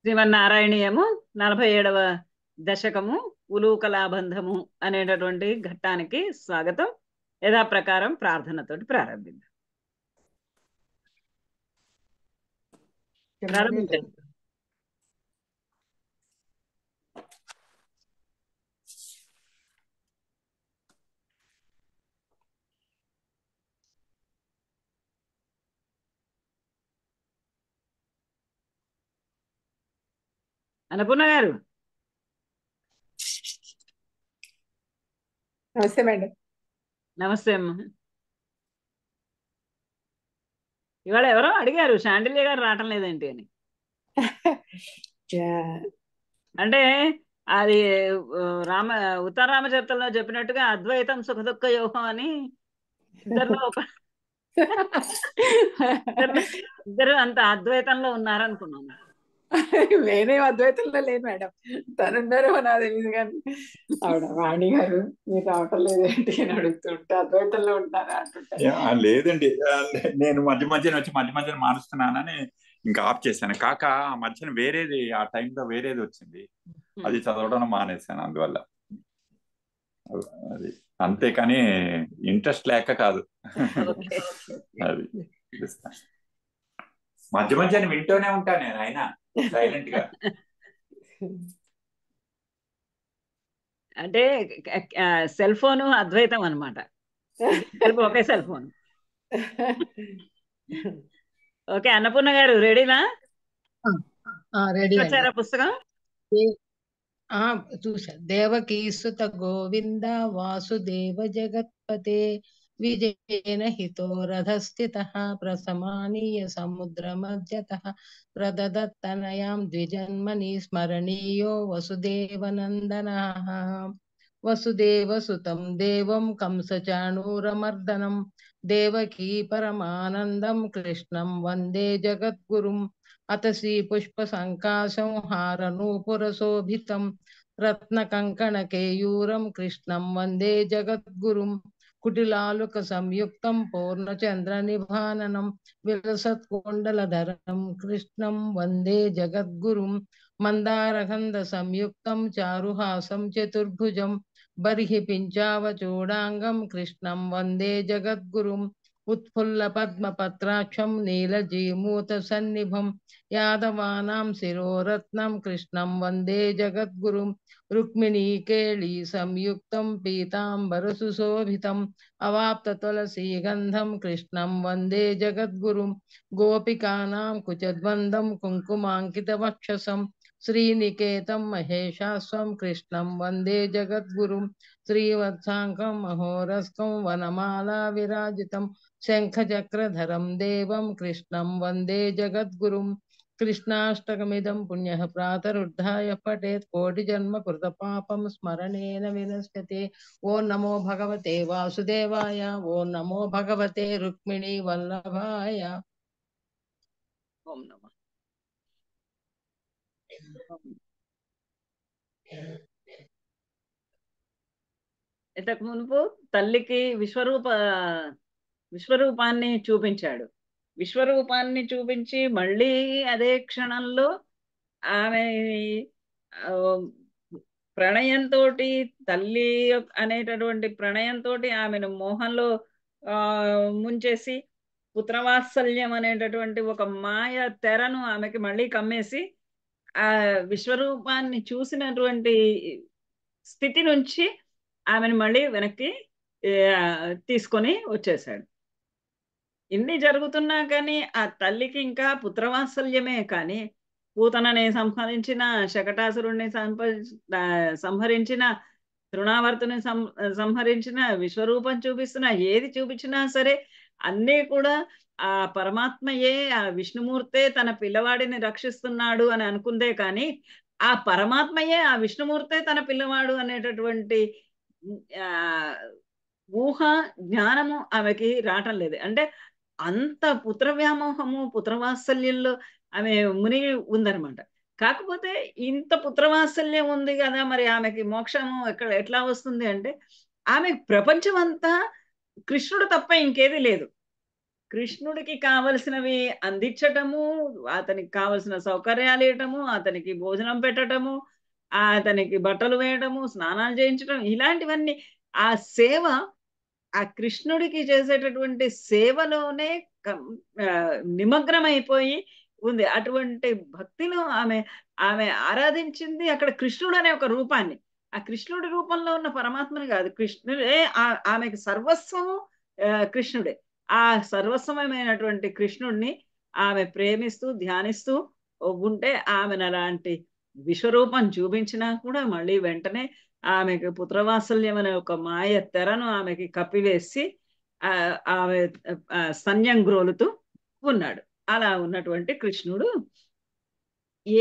శ్రీమన్నారాయణీయము నలభై ఏడవ దశకము ఉలూక లాబంధము అనేటటువంటి ఘట్టానికి స్వాగతం యథాప్రకారం ప్రార్థనతోటి ప్రారంభిద్దాం ప్రారంభించండి అన్నపూర్ణ గారు నమస్తే మేడం నమస్తే అమ్మ ఇవాళ ఎవరో అడిగారు శాండిల్య గారు రావటం లేదేంటి అని అంటే అది రామ ఉత్తర రామచరితంలో చెప్పినట్టుగా అద్వైతం సుఖ దుఃఖ యోగం అని ఇద్దరిలో ఒక ఇద్దరు అంత అద్వైతంలో ఉన్నారనుకున్నాను నేనే అద్వైతంలో లేను మేడం తనున్నారు నా తెలియదు కానీ ఆవిడ వాణి గారు మీరు రావటం లేదేంటి అని అడుగుతుంటే అద్వైతంలో ఉంటారా లేదండి నేను మధ్య మధ్యన వచ్చి మధ్య మధ్యన మారుస్తున్నానని ఇంకా ఆఫ్ చేశాను కాక ఆ మధ్యన వేరేది ఆ టైంలో వేరేది వచ్చింది అది చదవడం మానేశాను అందువల్ల అది అంతేకాని ఇంట్రెస్ట్ లేక కాదు అది మధ్య మధ్యన వింటూనే ఉంటాను నేను అయినా సైలెంట్ గా అంటే సెల్ ఫోన్ అద్వైతం అనమాట ఒకే సెల్ ఫోన్ ఓకే అన్నపూర్ణ గారు రెడీనా రెడీ వచ్చారా పుస్తకం చూసా దేవకీసుత గోవింద వాసుదేవ జగత్పతే विजयन हितो रथस्थितः प्रसमानीय समुद्रमध्यतः प्रददत्तनयां द्विजन्मनि स्मरणीयो वसुदेवनन्दनः वसुदेवसुतं देवं कंसचाणूरमर्दनं देवकी परमानन्दं कृष्णं वन्दे जगद्गुरुम् अतसी पुष्पसङ्काशंहारनूपुरशोभितं रत्नकङ्कणकेयूरं कृष्णं वन्दे जगद्गुरुम् कुटिलालुक संयुक्तं पूर्णचन्द्रनिभाननं विलसत्कोण्डलधरं कृष्णं वन्दे जगद्गुरुं मन्दारगन्धसंयुक्तं चारुहासं चतुर्भुजं बर्हि पिञ्चावचूडाङ्गं कृष्णं वन्दे जगद्गुरुं उत्फुल्लपद्मपत्राक्षं नीलजीमूतसन्निभं यादवानां शिरोरत्नं कृष्णं वन्दे जगद्गुरुं रुक्मिणीकेळी संयुक्तं पीताम्बरसुशोभितम् अवाप्ततुलसीगन्धं कृष्णं वन्दे जगद्गुरुं गोपिकानां कुचद्वन्दं कुङ्कुमाङ्कितवक्षसं श्रीनिकेतं महेशास्व कृष्ण वंदे जगद्गुरुं श्रीवत्साङ्कम् अहोरस्कं विराजित शंखचक्रधरम देवं कृष्णं वंदे जगद्गु कृष्णाष्टकमिदं पुण्यः प्रातरुद्धाय पठेत् कोटिजन्मकृतपापं स्मरणेन विनश्यते ओ नमो भगवते वासुदेवाय ओ नमो भगवते रुक्मिणीवल्लभाय ॐ नमः ఇంతకు మునుపు తల్లికి విశ్వరూప విశ్వరూపాన్ని చూపించాడు విశ్వరూపాన్ని చూపించి మళ్ళీ అదే క్షణంలో ఆమె ప్రణయంతో తల్లి అనేటటువంటి ప్రణయంతో ఆమెను మోహంలో ముంచేసి పుత్రవాత్సల్యం అనేటటువంటి ఒక మాయ తెరను ఆమెకి మళ్ళీ కమ్మేసి ఆ విశ్వరూపాన్ని చూసినటువంటి స్థితి నుంచి ఆమెను మళ్ళీ వెనక్కి తీసుకొని వచ్చేసాడు ఇన్ని జరుగుతున్నా కానీ ఆ తల్లికి ఇంకా పుత్రవాత్సల్యమే కానీ పూతనని సంహరించిన శకటాసురుణ్ణి సంహరించిన తృణావర్తుని సంహరించిన విశ్వరూపం చూపిస్తున్నా ఏది చూపించినా సరే అన్నీ కూడా ఆ పరమాత్మయే ఆ విష్ణుమూర్తే తన పిల్లవాడిని రక్షిస్తున్నాడు అని అనుకుందే కానీ ఆ పరమాత్మయే ఆ విష్ణుమూర్తే తన పిల్లవాడు అనేటటువంటి ఊహ జ్ఞానము ఆమెకి రావటం లేదు అంటే అంత పుత్ర వ్యామోహము పుత్రవాత్సల్యంలో ఆమె మునిగి ఉందనమాట కాకపోతే ఇంత పుత్రవాత్సల్యం ఉంది కదా మరి ఆమెకి మోక్షము ఎక్కడ ఎట్లా వస్తుంది అంటే ఆమె ప్రపంచం అంతా కృష్ణుడు తప్ప ఇంకేది లేదు కృష్ణుడికి కావలసినవి అందించటము అతనికి కావలసిన సౌకర్యాలు ఇవ్వటము అతనికి భోజనం పెట్టడము అతనికి బట్టలు వేయడము స్నానాలు చేయించడం ఇలాంటివన్నీ ఆ సేవ ఆ కృష్ణుడికి చేసేటటువంటి సేవలోనే నిమగ్నమైపోయి ఉంది అటువంటి భక్తిలో ఆమె ఆమె ఆరాధించింది అక్కడ కృష్ణుడు అనే ఒక రూపాన్ని ఆ కృష్ణుడి రూపంలో ఉన్న పరమాత్మని కాదు కృష్ణుడే ఆమెకి సర్వస్వము కృష్ణుడే ఆ సర్వస్వమైనటువంటి కృష్ణుడిని ఆమె ప్రేమిస్తూ ధ్యానిస్తూ ఉంటే ఆమెను అలాంటి విశ్వరూపం చూపించినా కూడా మళ్ళీ వెంటనే ఆమెకు పుత్రవాత్సల్యం అనే ఒక మాయ తెరను ఆమెకి కప్పివేసి ఆమె సన్యం గ్రోలుతూ ఉన్నాడు అలా ఉన్నటువంటి కృష్ణుడు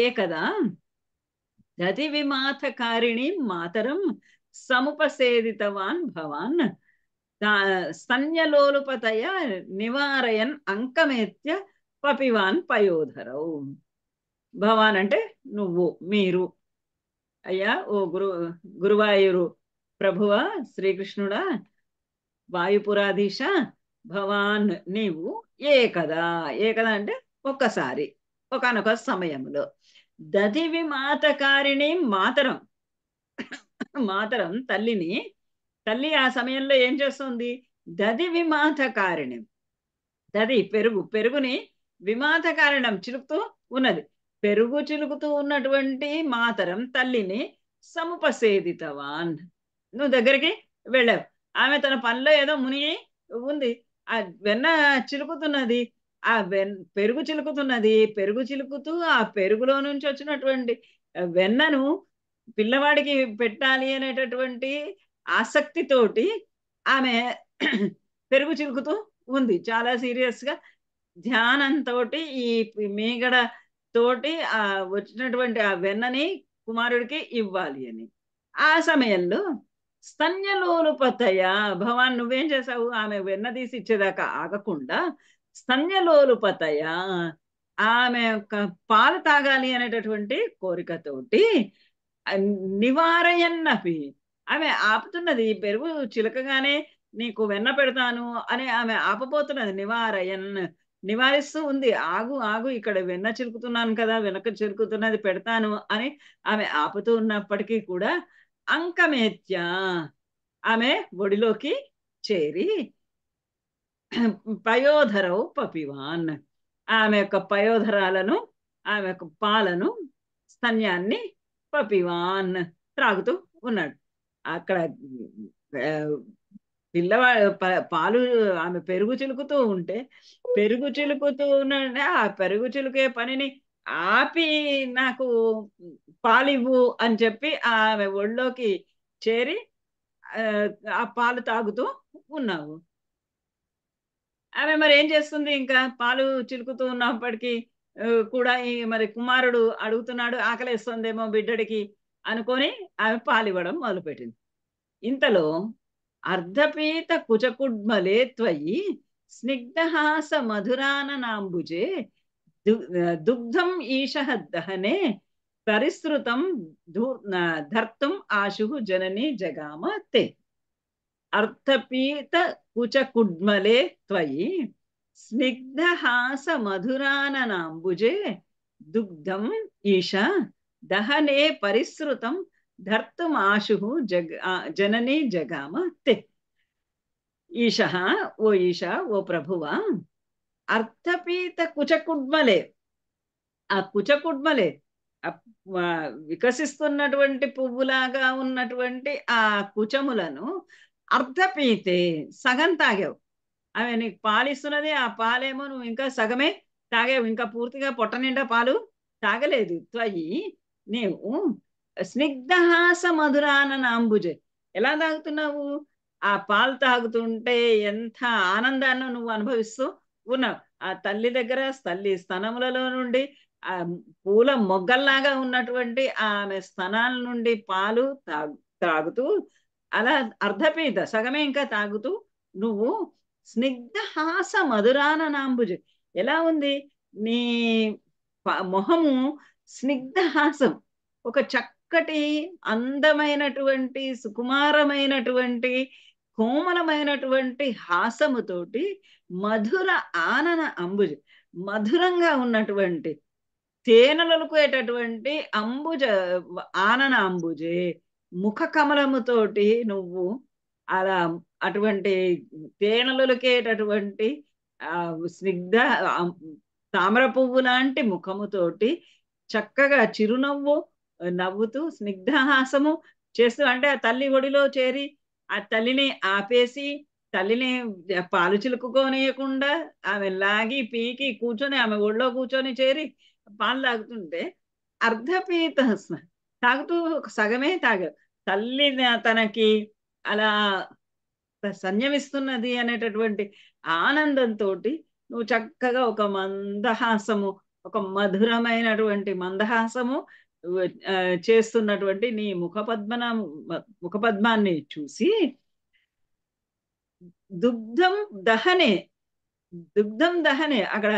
ఏ కదా దతి కారిణి మాతరం సముపసేదితవాన్ భవాన్ సన్యలోలుపతయ నివారయన్ అంకమేత్య పపివాన్ పయోధరౌ భవాన్ అంటే నువ్వు మీరు అయ్యా ఓ గురు గురువాయురు ప్రభువ శ్రీకృష్ణుడా వాయుపురాధీశ భవాన్ నీవు ఏ కదా ఏ కదా అంటే ఒక్కసారి ఒకనొక సమయంలో దదివి మాతకారిణి మాతరం మాతరం తల్లిని తల్లి ఆ సమయంలో ఏం చేస్తుంది దది విమాతకారిణి దది పెరుగు పెరుగుని విమాతకారణం చిలుపుతూ ఉన్నది పెరుగు చిలుకుతూ ఉన్నటువంటి మాతరం తల్లిని సముపసేదితవాన్ నువ్వు దగ్గరికి వెళ్ళావు ఆమె తన పనిలో ఏదో మునిగి ఉంది ఆ వెన్న చిలుకుతున్నది ఆ వెన్ పెరుగు చిలుకుతున్నది పెరుగు చిలుకుతూ ఆ పెరుగులో నుంచి వచ్చినటువంటి వెన్నను పిల్లవాడికి పెట్టాలి అనేటటువంటి ఆసక్తితోటి ఆమె పెరుగు చిలుకుతూ ఉంది చాలా సీరియస్గా ధ్యానంతో ఈ మీగడ తోటి ఆ వచ్చినటువంటి ఆ వెన్నని కుమారుడికి ఇవ్వాలి అని ఆ సమయంలో స్తన్యలోలుపతయ భవాన్ నువ్వేం చేసావు ఆమె వెన్న తీసి ఇచ్చేదాకా ఆగకుండా స్తన్యలోలుపతయ ఆమె యొక్క పాలు తాగాలి అనేటటువంటి కోరికతోటి నివారయన్నపి ఆమె ఆపుతున్నది పెరుగు చిలకగానే నీకు వెన్న పెడతాను అని ఆమె ఆపబోతున్నది నివారయన్ నివారిస్తూ ఉంది ఆగు ఆగు ఇక్కడ వెన్న చిరుకుతున్నాను కదా వెనక చిరుకుతున్నది పెడతాను అని ఆమె ఆపుతూ ఉన్నప్పటికీ కూడా అంకమేత్య ఆమె ఒడిలోకి చేరి పయోధరవు పపివాన్ ఆమె యొక్క పయోధరాలను ఆమె యొక్క పాలను స్తన్యాన్ని పపివాన్ త్రాగుతూ ఉన్నాడు అక్కడ పిల్లవాడు పాలు ఆమె పెరుగు చిలుకుతూ ఉంటే పెరుగు చిలుకుతూ ఆ పెరుగు చిలుకే పనిని ఆపి నాకు పాలివ్వు అని చెప్పి ఆమె ఒళ్ళోకి చేరి ఆ పాలు తాగుతూ ఉన్నావు ఆమె మరి ఏం చేస్తుంది ఇంకా పాలు చిలుకుతూ ఉన్నప్పటికీ కూడా ఈ మరి కుమారుడు అడుగుతున్నాడు ఆకలిస్తుందేమో బిడ్డడికి అనుకొని ఆమె పాలు ఇవ్వడం మొదలుపెట్టింది ఇంతలో अर्धपीतकुचकुड्मले त्वयि स्निग्धहास दु दुग्धम ईशः दहने परिसृतं धर्तुम् आशुः जननी जगाम ते अर्थपीतकुचकुड्मले त्वयि स्निग्धहासमधुराननाम्बुजे दुग्धम् ईश दहने परिसृतं धर्तुम् ఆశు జగ జననే జగామ తే ఈష ఓ ఈష ఓ प्रभुव అర్థపీత కుచకుడ్మలే ఆ కుచకుడ్మలే వికసిస్తున్నటువంటి పువ్వులాగా ఉన్నటువంటి ఆ కుచములను అర్థపీతే సగం తాగావు అవి నీకు పాలిస్తున్నది ఆ పాలేమో నువ్వు ఇంకా సగమే తాగావు ఇంకా పూర్తిగా పొట్ట నిండా పాలు తాగలేదు త్వయి నీవు స్నిగ్ధహాస మధురానంబుజే ఎలా తాగుతున్నావు ఆ పాలు తాగుతుంటే ఎంత ఆనందాన్ని నువ్వు అనుభవిస్తూ ఉన్నావు ఆ తల్లి దగ్గర తల్లి స్తనములలో నుండి ఆ పూల మొగ్గల్లాగా ఉన్నటువంటి ఆమె స్తనాల నుండి పాలు తాగు తాగుతూ అలా అర్ధపీత సగమే ఇంకా తాగుతూ నువ్వు స్నిగ్ధహాస మధురాన నాంబుజు ఎలా ఉంది నీ మొహము స్నిగ్ధహాసం ఒక చక్క చక్కటి అందమైనటువంటి సుకుమారమైనటువంటి కోమలమైనటువంటి హాసముతోటి మధుర ఆనన అంబుజ మధురంగా ఉన్నటువంటి తేనెలొలుకునేటటువంటి అంబుజ ఆనన అంబుజే ముఖ కమలముతోటి నువ్వు అలా అటువంటి ఆ స్నిగ్ధ తామర పువ్వు లాంటి ముఖముతోటి చక్కగా చిరునవ్వు నవ్వుతూ స్నిగ్ధహాసము చేస్తూ అంటే ఆ తల్లి ఒడిలో చేరి ఆ తల్లిని ఆపేసి తల్లిని పాలు చిలుకుకోనియకుండా ఆమె లాగి పీకి కూర్చొని ఆమె ఒళ్ళో కూర్చొని చేరి పాలు తాగుతుంటే అర్ధపీత తాగుతూ సగమే తాగారు తల్లి తనకి అలా సంయమిస్తున్నది అనేటటువంటి ఆనందంతో నువ్వు చక్కగా ఒక మందహాసము ఒక మధురమైనటువంటి మందహాసము చేస్తున్నటువంటి నీ ముఖ ముఖపద్మాన్ని చూసి దుగ్ధం దహనే దుగ్ధం దహనే అక్కడ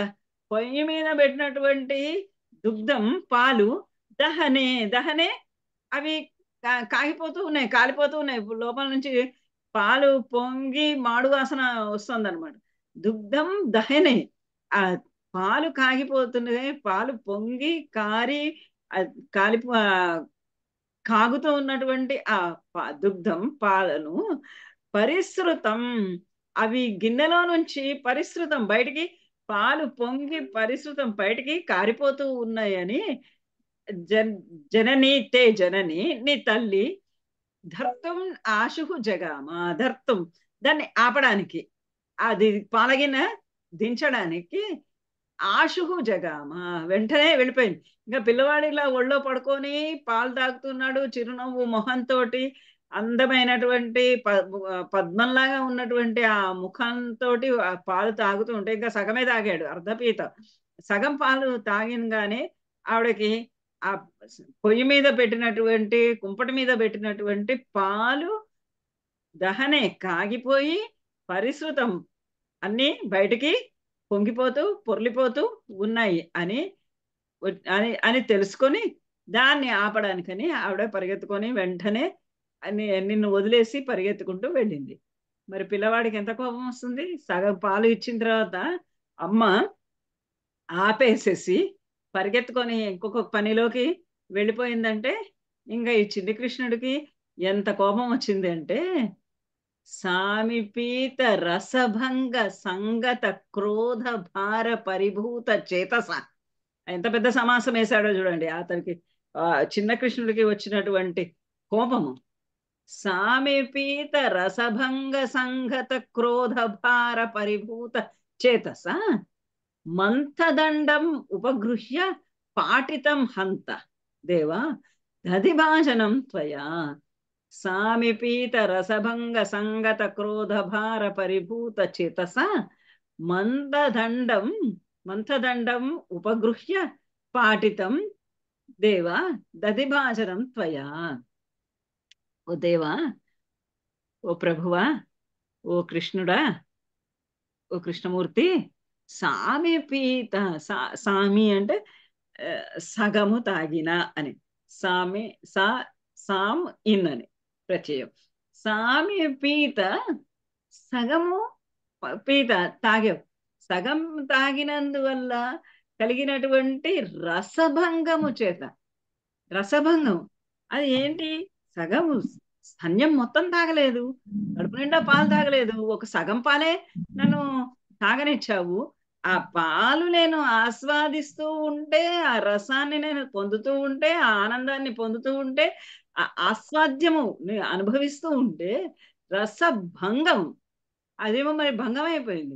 పొయ్యి మీద పెట్టినటువంటి దుగ్ధం పాలు దహనే దహనే అవి కాగిపోతూ ఉన్నాయి కాలిపోతూ ఉన్నాయి లోపల నుంచి పాలు పొంగి మాడు వాసన వస్తుందన్నమాట దుగ్ధం దహనే ఆ పాలు కాగిపోతున్నాయి పాలు పొంగి కారి కాలి కాగుతూ ఉన్నటువంటి ఆ దుగ్ధం పాలను పరిశ్రుతం అవి గిన్నెలో నుంచి పరిశ్రుతం బయటికి పాలు పొంగి పరిశ్రుతం బయటికి కారిపోతూ ఉన్నాయని జనని తే జనని నీ తల్లి ధర్తం ఆశు జగామా ధర్తం దాన్ని ఆపడానికి అది పాలగిన దించడానికి ఆశుహు జగామ వెంటనే వెళ్ళిపోయింది ఇంకా పిల్లవాడు ఇలా ఒళ్ళో పడుకొని పాలు తాగుతున్నాడు చిరునవ్వు మొహంతో అందమైనటువంటి పద్మంలాగా ఉన్నటువంటి ఆ ముఖంతో పాలు తాగుతూ ఉంటే ఇంకా సగమే తాగాడు అర్ధపీత సగం పాలు తాగినగానే ఆవిడకి ఆ పొయ్యి మీద పెట్టినటువంటి కుంపటి మీద పెట్టినటువంటి పాలు దహనే కాగిపోయి పరిశ్రుతం అన్నీ బయటికి పొంగిపోతూ పొర్లిపోతూ ఉన్నాయి అని అని అని తెలుసుకొని దాన్ని ఆపడానికని ఆవిడ పరిగెత్తుకొని వెంటనే నిన్ను వదిలేసి పరిగెత్తుకుంటూ వెళ్ళింది మరి పిల్లవాడికి ఎంత కోపం వస్తుంది సగం పాలు ఇచ్చిన తర్వాత అమ్మ ఆపేసేసి పరిగెత్తుకొని ఇంకొక పనిలోకి వెళ్ళిపోయిందంటే ఇంకా చిన్ని కృష్ణుడికి ఎంత కోపం వచ్చింది అంటే సామిపీత రసభంగ సంగత క్రోధ భార పరిభూత చేతస ఎంత పెద్ద సమాసం వేశాడో చూడండి అతనికి చిన్న కృష్ణుడికి వచ్చినటువంటి కోపము సామిపీత రసభంగ సంగత క్రోధ భార పరిభూత చేతస మంతదండం ఉపగృహ్య పాటితం హంత దేవా దధిభాషణం త్వయా సామిపీత రసభంగ సంగత క్రోధ భార పరిభూత చేతస మందదండం మంతదండం ఉపగృహ్య పాటితం దేవ దదిభాజనం త్వయా ఓ దేవా ఓ ప్రభువా ఓ కృష్ణుడా ఓ కృష్ణమూర్తి సామి పీత సా సామి అంటే సగము తాగిన అని సామి సా సామ్ ఇన్ అని ప్రత్యయం సామ్య పీత సగము పీత తాగాం సగం తాగినందువల్ల కలిగినటువంటి రసభంగము చేత రసభంగం అది ఏంటి సగము సన్యం మొత్తం తాగలేదు కడుపు నిండా పాలు తాగలేదు ఒక సగం పాలే నన్ను తాగనిచ్చావు ఆ పాలు నేను ఆస్వాదిస్తూ ఉంటే ఆ రసాన్ని నేను పొందుతూ ఉంటే ఆ ఆనందాన్ని పొందుతూ ఉంటే ఆస్వాద్యము అనుభవిస్తూ ఉంటే రసభంగం అదేమో మరి భంగం అయిపోయింది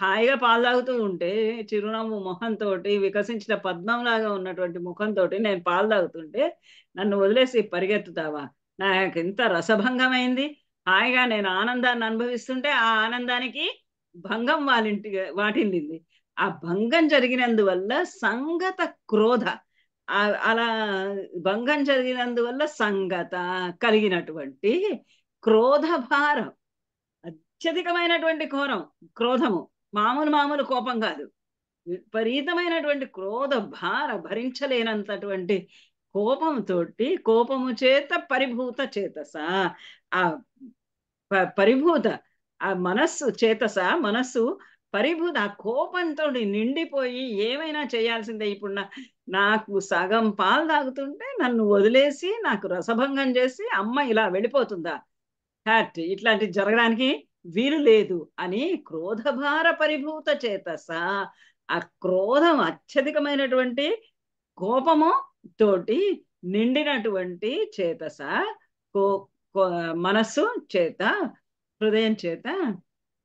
హాయిగా పాలు తాగుతూ ఉంటే చిరునవ్వు మొహంతో వికసించిన పద్మంలాగా ఉన్నటువంటి ముఖంతో నేను పాలు తాగుతుంటే నన్ను వదిలేసి పరిగెత్తుతావా నాకు ఎంత రసభంగమైంది హాయిగా నేను ఆనందాన్ని అనుభవిస్తుంటే ఆ ఆనందానికి భంగం వాళ్ళింటి వాటిల్లింది ఆ భంగం జరిగినందువల్ల సంగత క్రోధ అలా భంగం జరిగినందువల్ల సంగత కలిగినటువంటి క్రోధ భారం అత్యధికమైనటువంటి ఘోరం క్రోధము మామూలు మామూలు కోపం కాదు విపరీతమైనటువంటి క్రోధ భార భరించలేనంతటువంటి కోపంతో కోపము చేత పరిభూత చేతస ఆ పరిభూత ఆ మనస్సు చేతస మనస్సు పరిభూత ఆ కోపంతో నిండిపోయి ఏమైనా చేయాల్సిందే ఇప్పుడు నా నాకు సగం పాలు తాగుతుంటే నన్ను వదిలేసి నాకు రసభంగం చేసి అమ్మ ఇలా వెళ్ళిపోతుందా హ్యాట్ ఇట్లాంటివి జరగడానికి వీలు లేదు అని క్రోధభార పరిభూత చేత ఆ క్రోధం అత్యధికమైనటువంటి కోపము తోటి నిండినటువంటి చేతస కో మనస్సు చేత హృదయం చేత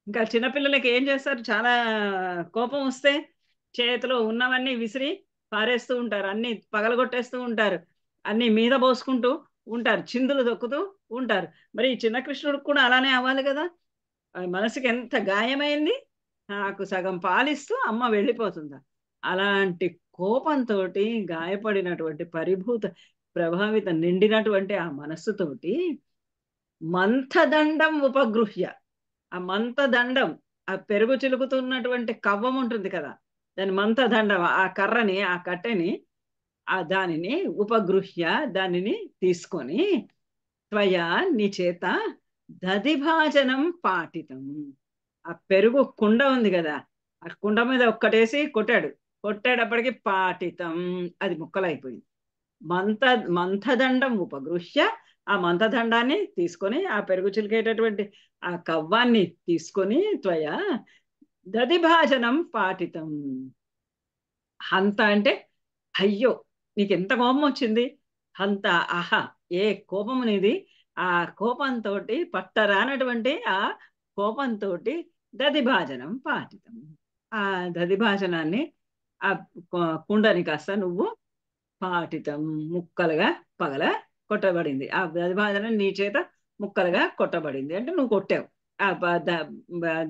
ఇంకా చిన్నపిల్లలకి ఏం చేస్తారు చాలా కోపం వస్తే చేతిలో ఉన్నవన్నీ విసిరి పారేస్తూ ఉంటారు అన్ని పగలగొట్టేస్తూ ఉంటారు అన్ని మీద పోసుకుంటూ ఉంటారు చిందులు దొక్కుతూ ఉంటారు మరి ఈ చిన్న కృష్ణుడికి కూడా అలానే అవ్వాలి కదా మనసుకి ఎంత గాయమైంది నాకు సగం పాలిస్తూ అమ్మ వెళ్ళిపోతుందా అలాంటి కోపంతో గాయపడినటువంటి పరిభూత ప్రభావిత నిండినటువంటి ఆ మనస్సుతోటి మంథదండం ఉపగృహ్య ఆ మంత దండం ఆ పెరుగు చిలుకుతున్నటువంటి కవ్వం ఉంటుంది కదా దాని మంత దండం ఆ కర్రని ఆ కట్టెని ఆ దానిని ఉపగృహ్య దానిని తీసుకొని త్వయా నీ చేత దధిభాజనం పాటితం ఆ పెరుగు కుండ ఉంది కదా ఆ కుండ మీద ఒక్కటేసి కొట్టాడు కొట్టేటప్పటికి పాటితం అది ముక్కలైపోయింది మంత మంతదండం ఉపగృహ్య ఆ మంతదండాన్ని తీసుకొని ఆ పెరుగు చిలికేటటువంటి ఆ కవ్వాన్ని తీసుకొని త్వయ దదిభాజనం పాటితం హంత అంటే అయ్యో నీకు ఎంత కోపం వచ్చింది హంత అహ ఏ కోపం అనేది ఆ కోపంతో పట్టరానటువంటి ఆ కోపంతో దదిభాజనం పాటితం ఆ దదిభాజనాన్ని ఆ కుండని కాస్త నువ్వు పాటితం ముక్కలుగా పగల కొట్టబడింది ఆ ప్రతిపాదన నీ చేత ముక్కలుగా కొట్టబడింది అంటే నువ్వు కొట్టావు ఆ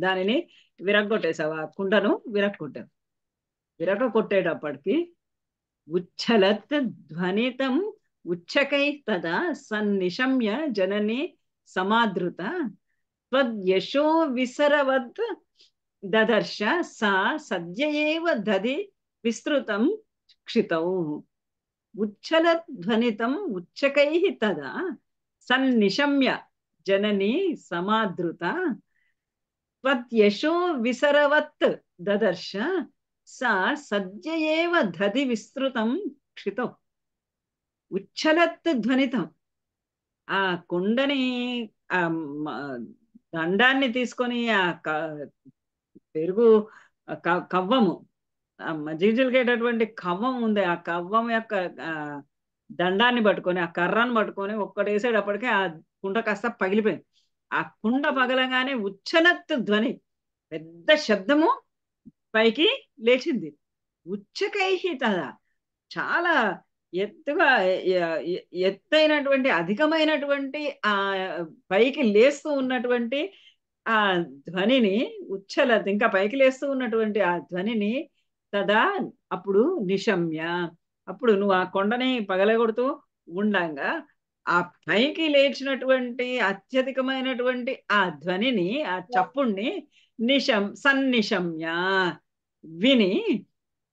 దానిని విరగ్గొట్టేశావు ఆ కుండను విరక్కొట్టావు విరగ కొట్టేటప్పటికి ఉచ్చలత్ ధ్వనితం ఉచ్చకై తదా సన్నిశమ్య జనని సమాదృత త్వద్యశో విసరవద్ దదర్శ సా సద్య దది విస్తృతం క్షితౌ उच्छलध्वनितम् उच्चकैः तदा सन्निशम्य जननी समादृता त्वद्यशो विसरवत् ददर्श सा सद्य एव धति విస్తృతం క్షితో ఉచ్చలత్ ధ్వనితం ఆ కుండని ఆ దండాన్ని తీసుకొని ఆ పెరుగు కవ్వము జీజులకేటటువంటి కవ్వం ఉంది ఆ కవ్వం యొక్క దండాన్ని పట్టుకొని ఆ కర్రాన్ని పట్టుకొని ఒక్కడేసేటప్పటికే ఆ కుండ కాస్త పగిలిపోయింది ఆ కుండ పగలగానే ఉచ్చనత్తు ధ్వని పెద్ద శబ్దము పైకి లేచింది ఉచ్చకైహి తదా చాలా ఎత్తుగా ఎత్తైనటువంటి అధికమైనటువంటి ఆ పైకి లేస్తూ ఉన్నటువంటి ఆ ధ్వనిని ఉచ్చల ఇంకా పైకి లేస్తూ ఉన్నటువంటి ఆ ధ్వనిని తదా అప్పుడు నిశమ్య అప్పుడు నువ్వు ఆ కొండని పగలగొడుతూ ఉండంగా ఆ పైకి లేచినటువంటి అత్యధికమైనటువంటి ఆ ధ్వనిని ఆ చప్పుణ్ణి నిశం సన్నిశమ్య విని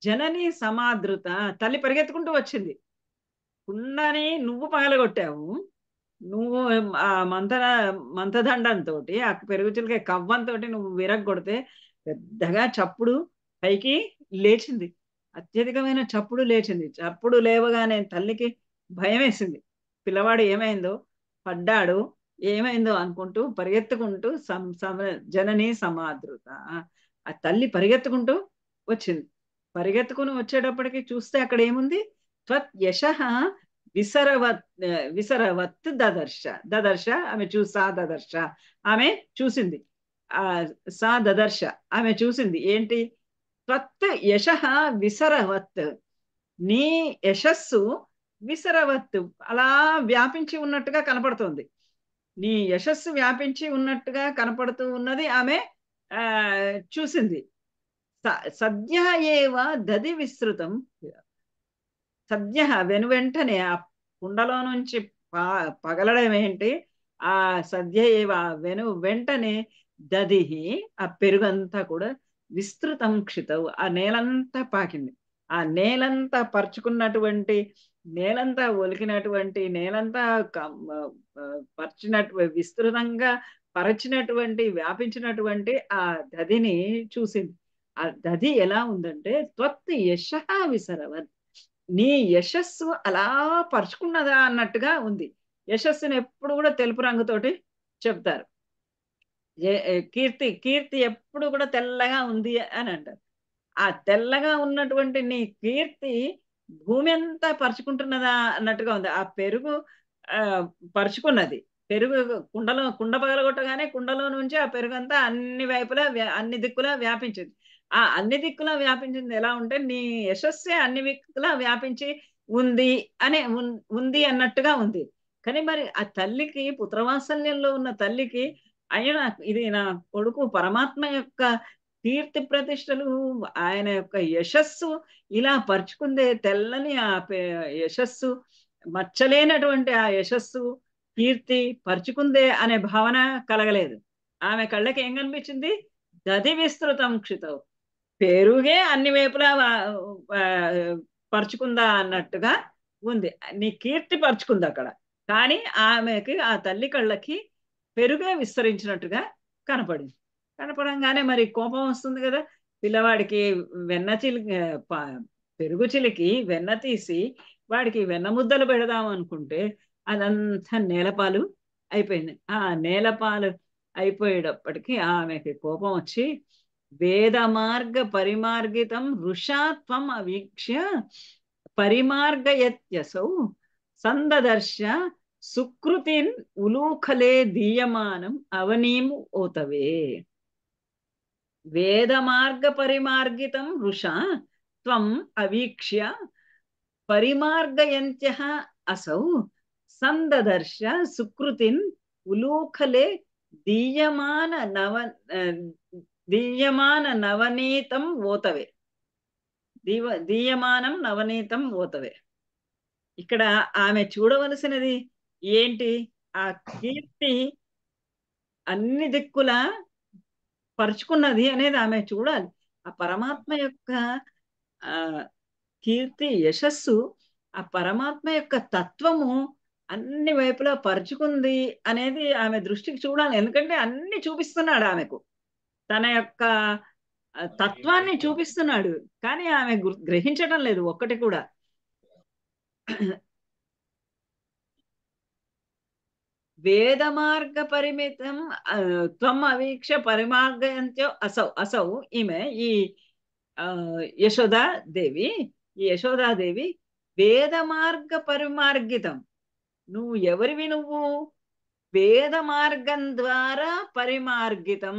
జనని సమాదృత తల్లి పరిగెత్తుకుంటూ వచ్చింది కుండని నువ్వు పగలగొట్టావు నువ్వు ఆ మంత మంతదండంతో ఆ పెరుగుచులకే కవ్వంతో నువ్వు విరగొడితే పెద్దగా చప్పుడు పైకి లేచింది అత్యధికమైన చప్పుడు లేచింది చప్పుడు లేవగానే తల్లికి భయం వేసింది పిల్లవాడు ఏమైందో పడ్డాడు ఏమైందో అనుకుంటూ పరిగెత్తుకుంటూ సమ జనని సమాదృత ఆ తల్లి పరిగెత్తుకుంటూ వచ్చింది పరిగెత్తుకుని వచ్చేటప్పటికి చూస్తే అక్కడ ఏముంది త్వత్ యశ విసరవత్ విసరవత్ దదర్శ దదర్శ ఆమె చూసా దదర్శ ఆమె చూసింది ఆ సా దదర్శ ఆమె చూసింది ఏంటి త్వత్ యశ విసరవత్ నీ యశస్సు విసరవత్ అలా వ్యాపించి ఉన్నట్టుగా కనపడుతుంది నీ యశస్సు వ్యాపించి ఉన్నట్టుగా కనపడుతూ ఉన్నది ఆమె చూసింది సద్య ఏవ దది విస్తృతం సద్య వెను వెంటనే ఆ కుండలో నుంచి పగలడం ఏంటి ఆ సద్య ఏవ వెను వెంటనే దదిహి ఆ పెరుగంతా కూడా విస్తృతం క్షితవు ఆ నేలంతా పాకింది ఆ నేలంతా పరుచుకున్నటువంటి నేలంతా ఒలికినటువంటి నేలంతా పరిచినటు విస్తృతంగా పరచినటువంటి వ్యాపించినటువంటి ఆ దదిని చూసింది ఆ దది ఎలా ఉందంటే త్వత్ యశ విసరవద్ నీ యశస్సు అలా పరుచుకున్నదా అన్నట్టుగా ఉంది యశస్సుని ఎప్పుడు కూడా తెలుపు రంగుతోటి చెప్తారు కీర్తి కీర్తి ఎప్పుడు కూడా తెల్లగా ఉంది అని అంటారు ఆ తెల్లగా ఉన్నటువంటి నీ కీర్తి భూమి అంతా పరుచుకుంటున్నదా అన్నట్టుగా ఉంది ఆ పెరుగు పరుచుకున్నది పెరుగు కుండలో కుండ పగలగొట్టగానే కుండలో నుంచి ఆ పెరుగు అంతా అన్ని వైపులా అన్ని దిక్కులా వ్యాపించింది ఆ అన్ని దిక్కులా వ్యాపించింది ఎలా ఉంటే నీ యశస్సే అన్ని దిక్కులా వ్యాపించి ఉంది అనే ఉంది అన్నట్టుగా ఉంది కానీ మరి ఆ తల్లికి పుత్రవాత్సల్యంలో ఉన్న తల్లికి ఆయన ఇది నా కొడుకు పరమాత్మ యొక్క కీర్తి ప్రతిష్టలు ఆయన యొక్క యశస్సు ఇలా పరుచుకుందే తెల్లని ఆ యశస్సు మచ్చలేనటువంటి ఆ యశస్సు కీర్తి పరుచుకుందే అనే భావన కలగలేదు ఆమె కళ్ళకి ఏం కనిపించింది దది విస్తృతం క్షితవు పెరుగే అన్ని వైపులా పరుచుకుందా అన్నట్టుగా ఉంది నీ కీర్తి పరుచుకుంది అక్కడ కానీ ఆమెకి ఆ తల్లి కళ్ళకి పెరుగు విస్తరించినట్టుగా కనపడింది కనపడంగానే మరి కోపం వస్తుంది కదా పిల్లవాడికి వెన్న చిలికి పెరుగు చిలికి వెన్న తీసి వాడికి వెన్న ముద్దలు పెడదాం అనుకుంటే అదంతా నేలపాలు అయిపోయింది ఆ నేలపాలు అయిపోయేటప్పటికీ ఆమెకి కోపం వచ్చి వేద మార్గ పరిమార్గితం వృషాత్వం అవీక్ష పరిమార్గయత్యసౌ సందదర్శ సుకృతిన్ ఉలూఖలే దీయమానం అవనీము ఓతవే వేద మార్గ పరిమార్గితం ఋష త్వం అవీక్ష్య పరిమార్గయంత్య అసౌ సందదర్శ సుకృతిన్ ఉలూఖలే దీయమాన నవ దీయమాన నవనీతం ఓతవే దీవ దీయమానం నవనీతం ఓతవే ఇక్కడ ఆమె చూడవలసినది ఏంటి ఆ కీర్తి అన్ని దిక్కుల పరుచుకున్నది అనేది ఆమె చూడాలి ఆ పరమాత్మ యొక్క ఆ కీర్తి యశస్సు ఆ పరమాత్మ యొక్క తత్వము అన్ని వైపులా పరుచుకుంది అనేది ఆమె దృష్టికి చూడాలి ఎందుకంటే అన్ని చూపిస్తున్నాడు ఆమెకు తన యొక్క తత్వాన్ని చూపిస్తున్నాడు కానీ ఆమె గ్రహించడం లేదు ఒక్కటి కూడా వేద మార్గ పరిమితం త్వం అవీక్ష పరిమార్గంతో అసౌ అసౌ ఈమె ఈ యశోదా దేవి ఈ యశోదాదేవి వేద మార్గ పరిమార్గితం నువ్వు ఎవరివి నువ్వు వేద మార్గం ద్వారా పరిమార్గితం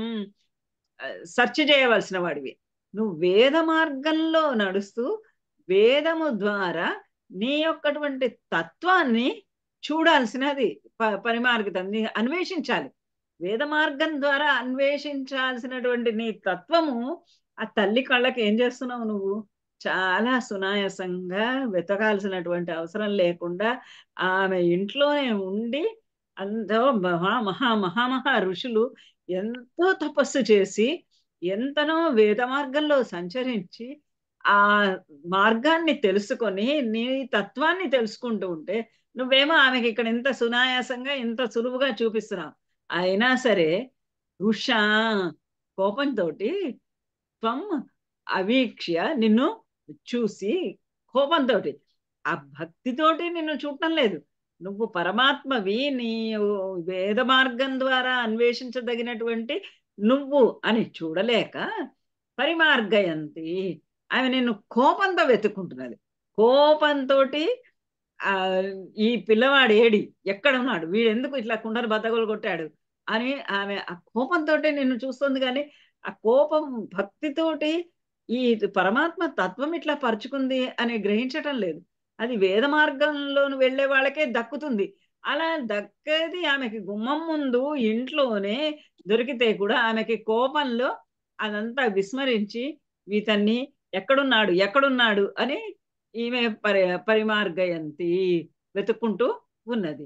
సర్చ్ చేయవలసిన వాడివి నువ్వు వేద మార్గంలో నడుస్తూ వేదము ద్వారా నీ యొక్కటువంటి తత్వాన్ని చూడాల్సినది పరిమార్గితం నీ అన్వేషించాలి వేద మార్గం ద్వారా అన్వేషించాల్సినటువంటి నీ తత్వము ఆ తల్లి కళ్ళకి ఏం చేస్తున్నావు నువ్వు చాలా సునాయాసంగా వెతకాల్సినటువంటి అవసరం లేకుండా ఆమె ఇంట్లోనే ఉండి అంతో మహా మహా మహామహా ఋషులు ఎంతో తపస్సు చేసి ఎంతనో వేద మార్గంలో సంచరించి ఆ మార్గాన్ని తెలుసుకొని నీ తత్వాన్ని తెలుసుకుంటూ ఉంటే నువ్వేమో ఆమెకి ఇక్కడ ఎంత సునాయాసంగా ఎంత సులువుగా చూపిస్తున్నావు అయినా సరే ఉషా కోపంతో త్వం అవీక్ష్య నిన్ను చూసి కోపంతో ఆ భక్తితోటి నిన్ను చూడటం లేదు నువ్వు పరమాత్మవి నీ వేద మార్గం ద్వారా అన్వేషించదగినటువంటి నువ్వు అని చూడలేక పరిమార్గయంతి ఆమె నిన్ను కోపంతో వెతుక్కుంటున్నది కోపంతో ఈ పిల్లవాడు ఏడి ఎక్కడ ఉన్నాడు వీడు ఎందుకు ఇట్లా కుండలు బద్దగోలు కొట్టాడు అని ఆమె ఆ కోపంతో నిన్ను చూస్తుంది కానీ ఆ కోపం భక్తితోటి ఈ పరమాత్మ తత్వం ఇట్లా పరుచుకుంది అని గ్రహించటం లేదు అది వేద మార్గంలో వెళ్ళే వాళ్ళకే దక్కుతుంది అలా దక్కేది ఆమెకి గుమ్మం ముందు ఇంట్లోనే దొరికితే కూడా ఆమెకి కోపంలో అదంతా విస్మరించి వీతన్ని ఎక్కడున్నాడు ఎక్కడున్నాడు అని ఈమె పరి పరిమార్గయంతి వెతుక్కుంటూ ఉన్నది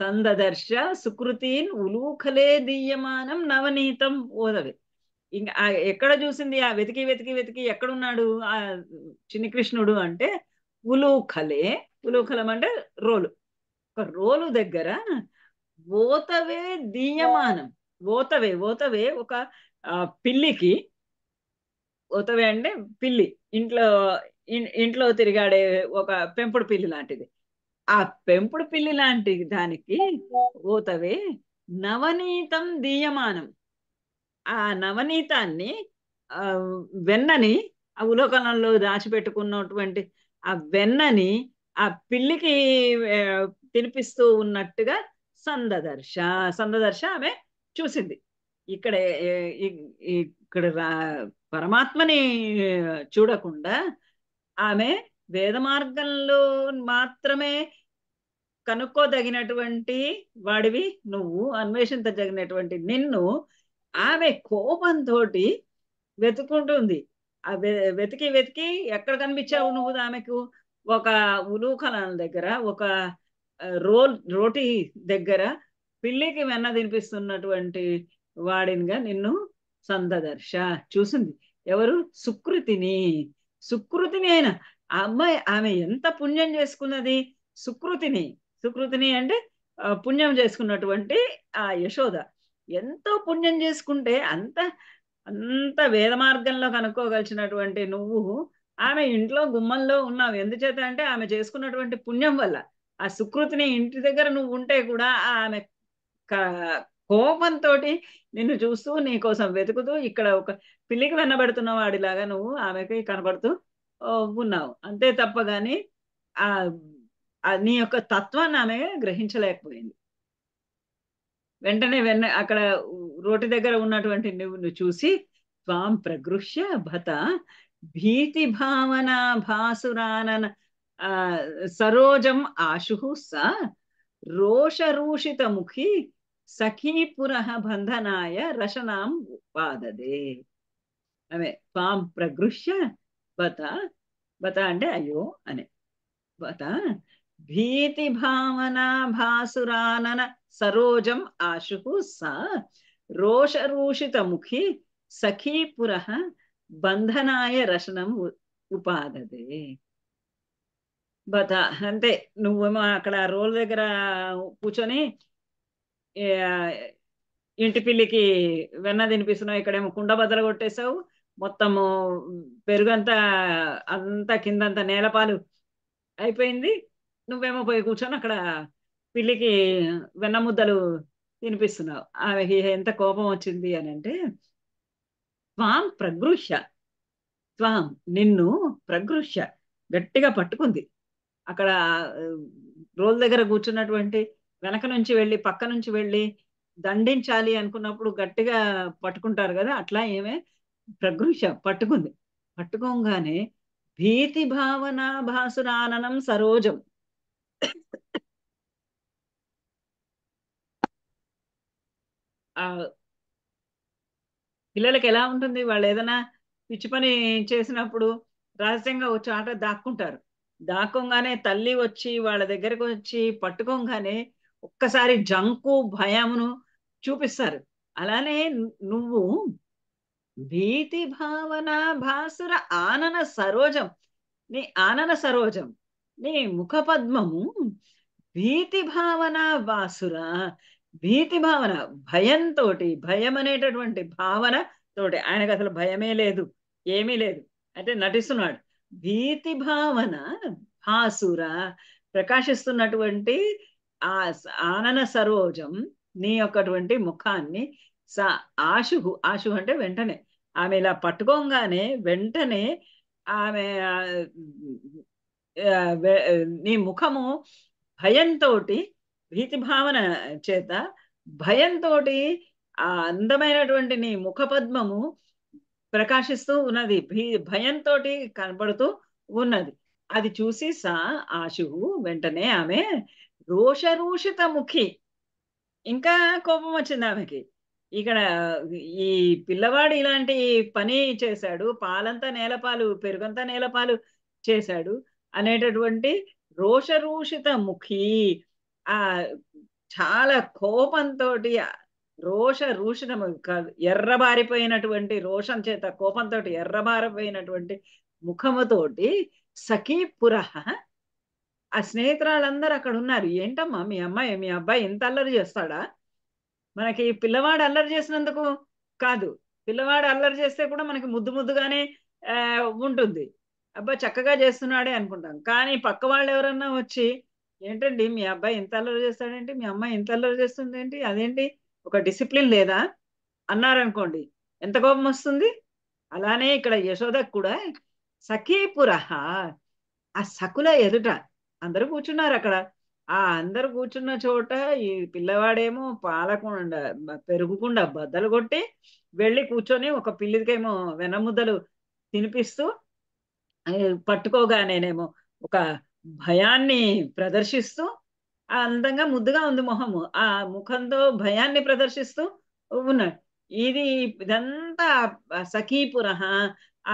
సందదర్శ సుకృతిన్ ఉలూఖలే దీయమానం నవనీతం ఓదవి ఇంకా ఎక్కడ చూసింది ఆ వెతికి వెతికి వెతికి ఎక్కడున్నాడు ఆ చిన్ని కృష్ణుడు అంటే ఉలూఖలే ఉలూఖలం అంటే రోలు ఒక రోలు దగ్గర ఓతవే దీయమానం ఓతవే ఓతవే ఒక పిల్లికి ఓతవే అంటే పిల్లి ఇంట్లో ఇంట్లో తిరిగాడే ఒక పెంపుడు పిల్లి లాంటిది ఆ పెంపుడు పిల్లి లాంటి దానికి ఓతవే నవనీతం దీయమానం ఆ నవనీతాన్ని వెన్నని ఆ ఉలోకనంలో దాచిపెట్టుకున్నటువంటి ఆ వెన్నని ఆ పిల్లికి తినిపిస్తూ ఉన్నట్టుగా సందదర్శ సందదర్శ ఆమె చూసింది ఇక్కడ ఇక్కడ పరమాత్మని చూడకుండా ఆమె వేద మార్గంలో మాత్రమే కనుక్కోదగినటువంటి వాడివి నువ్వు అన్వేషించదగినటువంటి నిన్ను ఆమె కోపంతో వెతుకుంటుంది ఆ వెతికి వెతికి ఎక్కడ కనిపించావు నువ్వు ఆమెకు ఒక ఉలూకల దగ్గర ఒక రోల్ రోటీ దగ్గర పిల్లికి వెన్న తినిపిస్తున్నటువంటి వాడినిగా నిన్ను సందదర్శ చూసింది ఎవరు సుకృతిని సుకృతిని అయిన అమ్మాయి ఆమె ఎంత పుణ్యం చేసుకున్నది సుకృతిని సుకృతిని అంటే పుణ్యం చేసుకున్నటువంటి ఆ యశోద ఎంతో పుణ్యం చేసుకుంటే అంత అంత వేద మార్గంలో కనుక్కోగలిచినటువంటి నువ్వు ఆమె ఇంట్లో గుమ్మంలో ఉన్నావు ఎందుచేత అంటే ఆమె చేసుకున్నటువంటి పుణ్యం వల్ల ఆ సుకృతిని ఇంటి దగ్గర నువ్వు ఉంటే కూడా ఆమె కోపంతో నిన్ను చూస్తూ నీ కోసం వెతుకుతూ ఇక్కడ ఒక పిల్లికి వెనబడుతున్న వాడిలాగా నువ్వు ఆమెకి కనబడుతూ ఉన్నావు అంతే తప్ప గాని ఆ నీ యొక్క తత్వాన్ని ఆమె గ్రహించలేకపోయింది వెంటనే వెన్న అక్కడ రోటి దగ్గర ఉన్నటువంటి నువ్వు చూసి త్వాం ప్రగృహ్య భత భీతి భావన భాసురాన ఆ సరోజం ఆశుహు స రోషరూషిత ముఖి సఖీ పునః బంధనాయ రశనాం వాదదే అవే త్వాం ప్రగృహ్య బత బత అంటే అయ్యో అనే బత భీతి భావన భాసురానన సరోజం ఆశుకు సా రోషరూషిత ముఖి సఖీ బంధనాయ రశనం ఉపాదదే బత అంటే నువ్వేమో అక్కడ రోల్ దగ్గర కూర్చొని ఇంటి పిల్లికి వెన్న తినిపిస్తున్నావు ఇక్కడేమో కుండ బద్దలు కొట్టేశావు మొత్తము పెరుగంతా అంతా కిందంతా నేలపాలు అయిపోయింది నువ్వేమో పోయి కూర్చొని అక్కడ పిల్లికి వెన్న ముద్దలు తినిపిస్తున్నావు ఆమె ఎంత కోపం వచ్చింది అని అంటే త్వాం ప్రగృహ్య త్వాం నిన్ను ప్రగృహ్య గట్టిగా పట్టుకుంది అక్కడ రోల్ దగ్గర కూర్చున్నటువంటి వెనక నుంచి వెళ్ళి పక్క నుంచి వెళ్ళి దండించాలి అనుకున్నప్పుడు గట్టిగా పట్టుకుంటారు కదా అట్లా ఏమే ప్రగృష పట్టుకుంది పట్టుకోగానే భీతి భావన భాసురాననం సరోజం పిల్లలకి ఎలా ఉంటుంది వాళ్ళు ఏదైనా పిచ్చి పని చేసినప్పుడు రహస్యంగా వచ్చి ఆట దాక్కుంటారు దాక్కోగానే తల్లి వచ్చి వాళ్ళ దగ్గరకు వచ్చి పట్టుకోగానే ఒక్కసారి జంకు భయమును చూపిస్తారు అలానే నువ్వు భీతి భావన భాసుర ఆనన సరోజం నీ ఆనన సరోజం నీ ముఖ పద్మము భీతి భావన భాసుర భీతి భావన భయంతో భయం అనేటటువంటి భావన తోటి ఆయనకు అసలు భయమే లేదు ఏమీ లేదు అంటే నటిస్తున్నాడు భీతి భావన భాసుర ప్రకాశిస్తున్నటువంటి ఆ ఆనన సరోజం నీ యొక్కటువంటి ముఖాన్ని స ఆశు ఆశు అంటే వెంటనే ఆమె ఇలా పట్టుకోగానే వెంటనే ఆమె నీ ముఖము భయంతో భీతి భావన చేత భయంతో ఆ అందమైనటువంటి నీ ముఖ పద్మము ప్రకాశిస్తూ ఉన్నది భీ భయంతో కనబడుతూ ఉన్నది అది చూసి సా ఆశువు వెంటనే ఆమె రోషరూషిత ముఖి ఇంకా కోపం వచ్చింది ఆమెకి ఇక్కడ ఈ పిల్లవాడు ఇలాంటి పని చేశాడు పాలంతా నేలపాలు పెరుగంతా నేలపాలు చేశాడు అనేటటువంటి రోషరూషిత ముఖి ఆ చాలా కోపంతో రోష రూషణం ఎర్రబారిపోయినటువంటి రోషం చేత కోపంతో ఎర్రబారిపోయినటువంటి ముఖముతోటి సఖీ పురహ ఆ స్నేహితురాళ్ళందరూ అక్కడ ఉన్నారు ఏంటమ్మా మీ అమ్మాయి మీ అబ్బాయి ఇంత అల్లరి చేస్తాడా మనకి పిల్లవాడు అల్లరి చేసినందుకు కాదు పిల్లవాడు అల్లరి చేస్తే కూడా మనకి ముద్దు ముద్దుగానే ఉంటుంది అబ్బా చక్కగా చేస్తున్నాడే అనుకుంటాం కానీ పక్క వాళ్ళు ఎవరన్నా వచ్చి ఏంటండి మీ అబ్బాయి ఇంత అల్లరి చేస్తాడేంటి మీ అమ్మాయి ఇంత అల్లరి చేస్తుంది ఏంటి అదేంటి ఒక డిసిప్లిన్ లేదా అన్నారనుకోండి ఎంత కోపం వస్తుంది అలానే ఇక్కడ యశోదకు కూడా సఖీపురహ ఆ సకుల ఎదుట అందరూ కూర్చున్నారు అక్కడ ఆ అందరు కూర్చున్న చోట ఈ పిల్లవాడేమో పాలకుండా పెరుగుకుండా బద్దలు కొట్టి వెళ్ళి కూర్చొని ఒక పిల్లికేమో వెనముద్దలు తినిపిస్తూ పట్టుకోగానేనేమో ఒక భయాన్ని ప్రదర్శిస్తూ ఆ అందంగా ముద్దుగా ఉంది మొహము ఆ ముఖంతో భయాన్ని ప్రదర్శిస్తూ ఉన్నాడు ఇది ఇదంతా సఖీ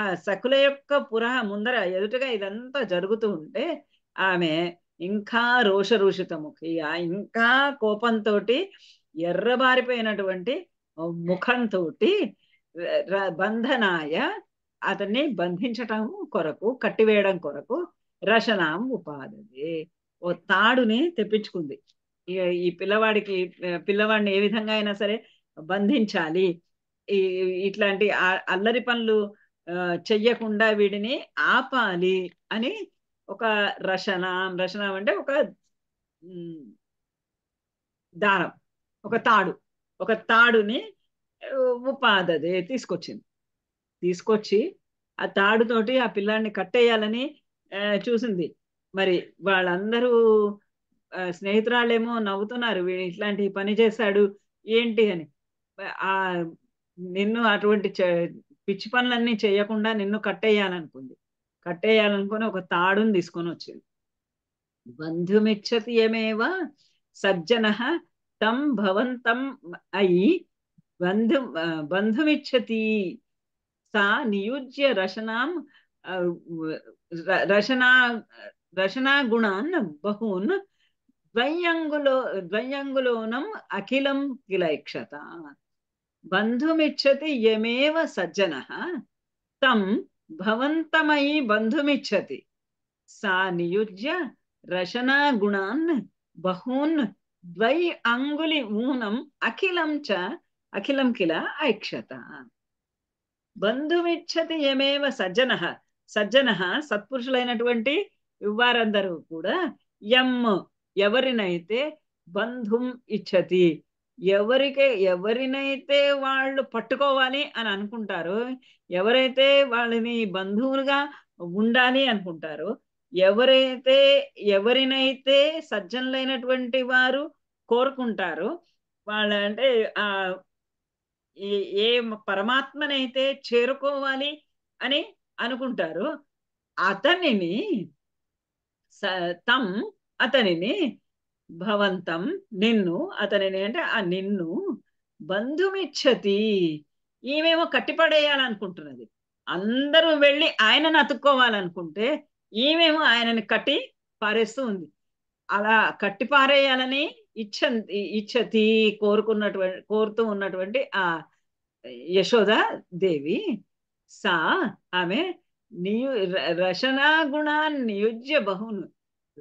ఆ సఖుల యొక్క పురహ ముందర ఎదుటగా ఇదంతా జరుగుతూ ఉంటే ఆమె ఇంకా ఆ ఇంకా కోపంతో ఎర్రబారిపోయినటువంటి ముఖంతో బంధనాయ అతన్ని బంధించటం కొరకు కట్టివేయడం కొరకు రశనాం ఉపాధి ఓ తాడుని తెప్పించుకుంది ఈ పిల్లవాడికి పిల్లవాడిని ఏ విధంగా అయినా సరే బంధించాలి ఈ ఇట్లాంటి అల్లరి పనులు చెయ్యకుండా వీడిని ఆపాలి అని ఒక రషణం రషణం అంటే ఒక దారం ఒక తాడు ఒక తాడుని ఉపాధి తీసుకొచ్చింది తీసుకొచ్చి ఆ తాడుతోటి ఆ పిల్లాడిని కట్టేయాలని చూసింది మరి వాళ్ళందరూ స్నేహితురాళ్ళేమో నవ్వుతున్నారు ఇట్లాంటి పని చేశాడు ఏంటి అని ఆ నిన్ను అటువంటి పిచ్చి పనులన్నీ చేయకుండా నిన్ను కట్టేయాలనుకుంది కట్టేయాలనుకుని ఒక తాడుని తీసుకొని వచ్చింది బంధుమిచ్చతి ఏమేవా సజ్జన తం భవంతం అయి బంధు బంధుమిచ్చతి సా నియోజ్య రచనాం రచనా రచనా గుణాన్ బహూన్ ద్వయంగులో ద్వయంగులోనం అఖిలం కిలైక్షత బంధుమిచ్చతి యమేవ సజ్జన తం భవంతమయీ బంధుమిచ్చతి సా నియుజ్య రచనాగుణాన్ బహూన్ ద్వై అంగులి ఊనం అఖిలం చ అఖిలం కిల ఐక్షత బంధుమిచ్చతి ఎమేవ సజ్జన సజ్జన సత్పురుషులైనటువంటి వారందరూ కూడా ఎమ్ ఎవరినైతే బంధుం ఇచ్చతి ఎవరికే ఎవరినైతే వాళ్ళు పట్టుకోవాలి అని అనుకుంటారు ఎవరైతే వాళ్ళని బంధువులుగా ఉండాలి అనుకుంటారు ఎవరైతే ఎవరినైతే సజ్జనులైనటువంటి వారు కోరుకుంటారు వాళ్ళ అంటే ఆ ఏ పరమాత్మనైతే చేరుకోవాలి అని అనుకుంటారు అతనిని తం అతనిని భవంతం నిన్ను అతని అంటే ఆ నిన్ను బంధుమిచ్చతి ఈమెమో కట్టిపడేయాలనుకుంటున్నది అందరూ వెళ్ళి ఆయనను అతుక్కోవాలనుకుంటే ఈమెమో ఆయనని కట్టి పారేస్తూ ఉంది అలా కట్టి పారేయాలని ఇచ్చ ఇచ్చతి కోరుకున్నటువంటి కోరుతూ ఉన్నటువంటి ఆ యశోద దేవి సా ఆమె నియు రచనా గుణాన్ని నియుజ్య బహును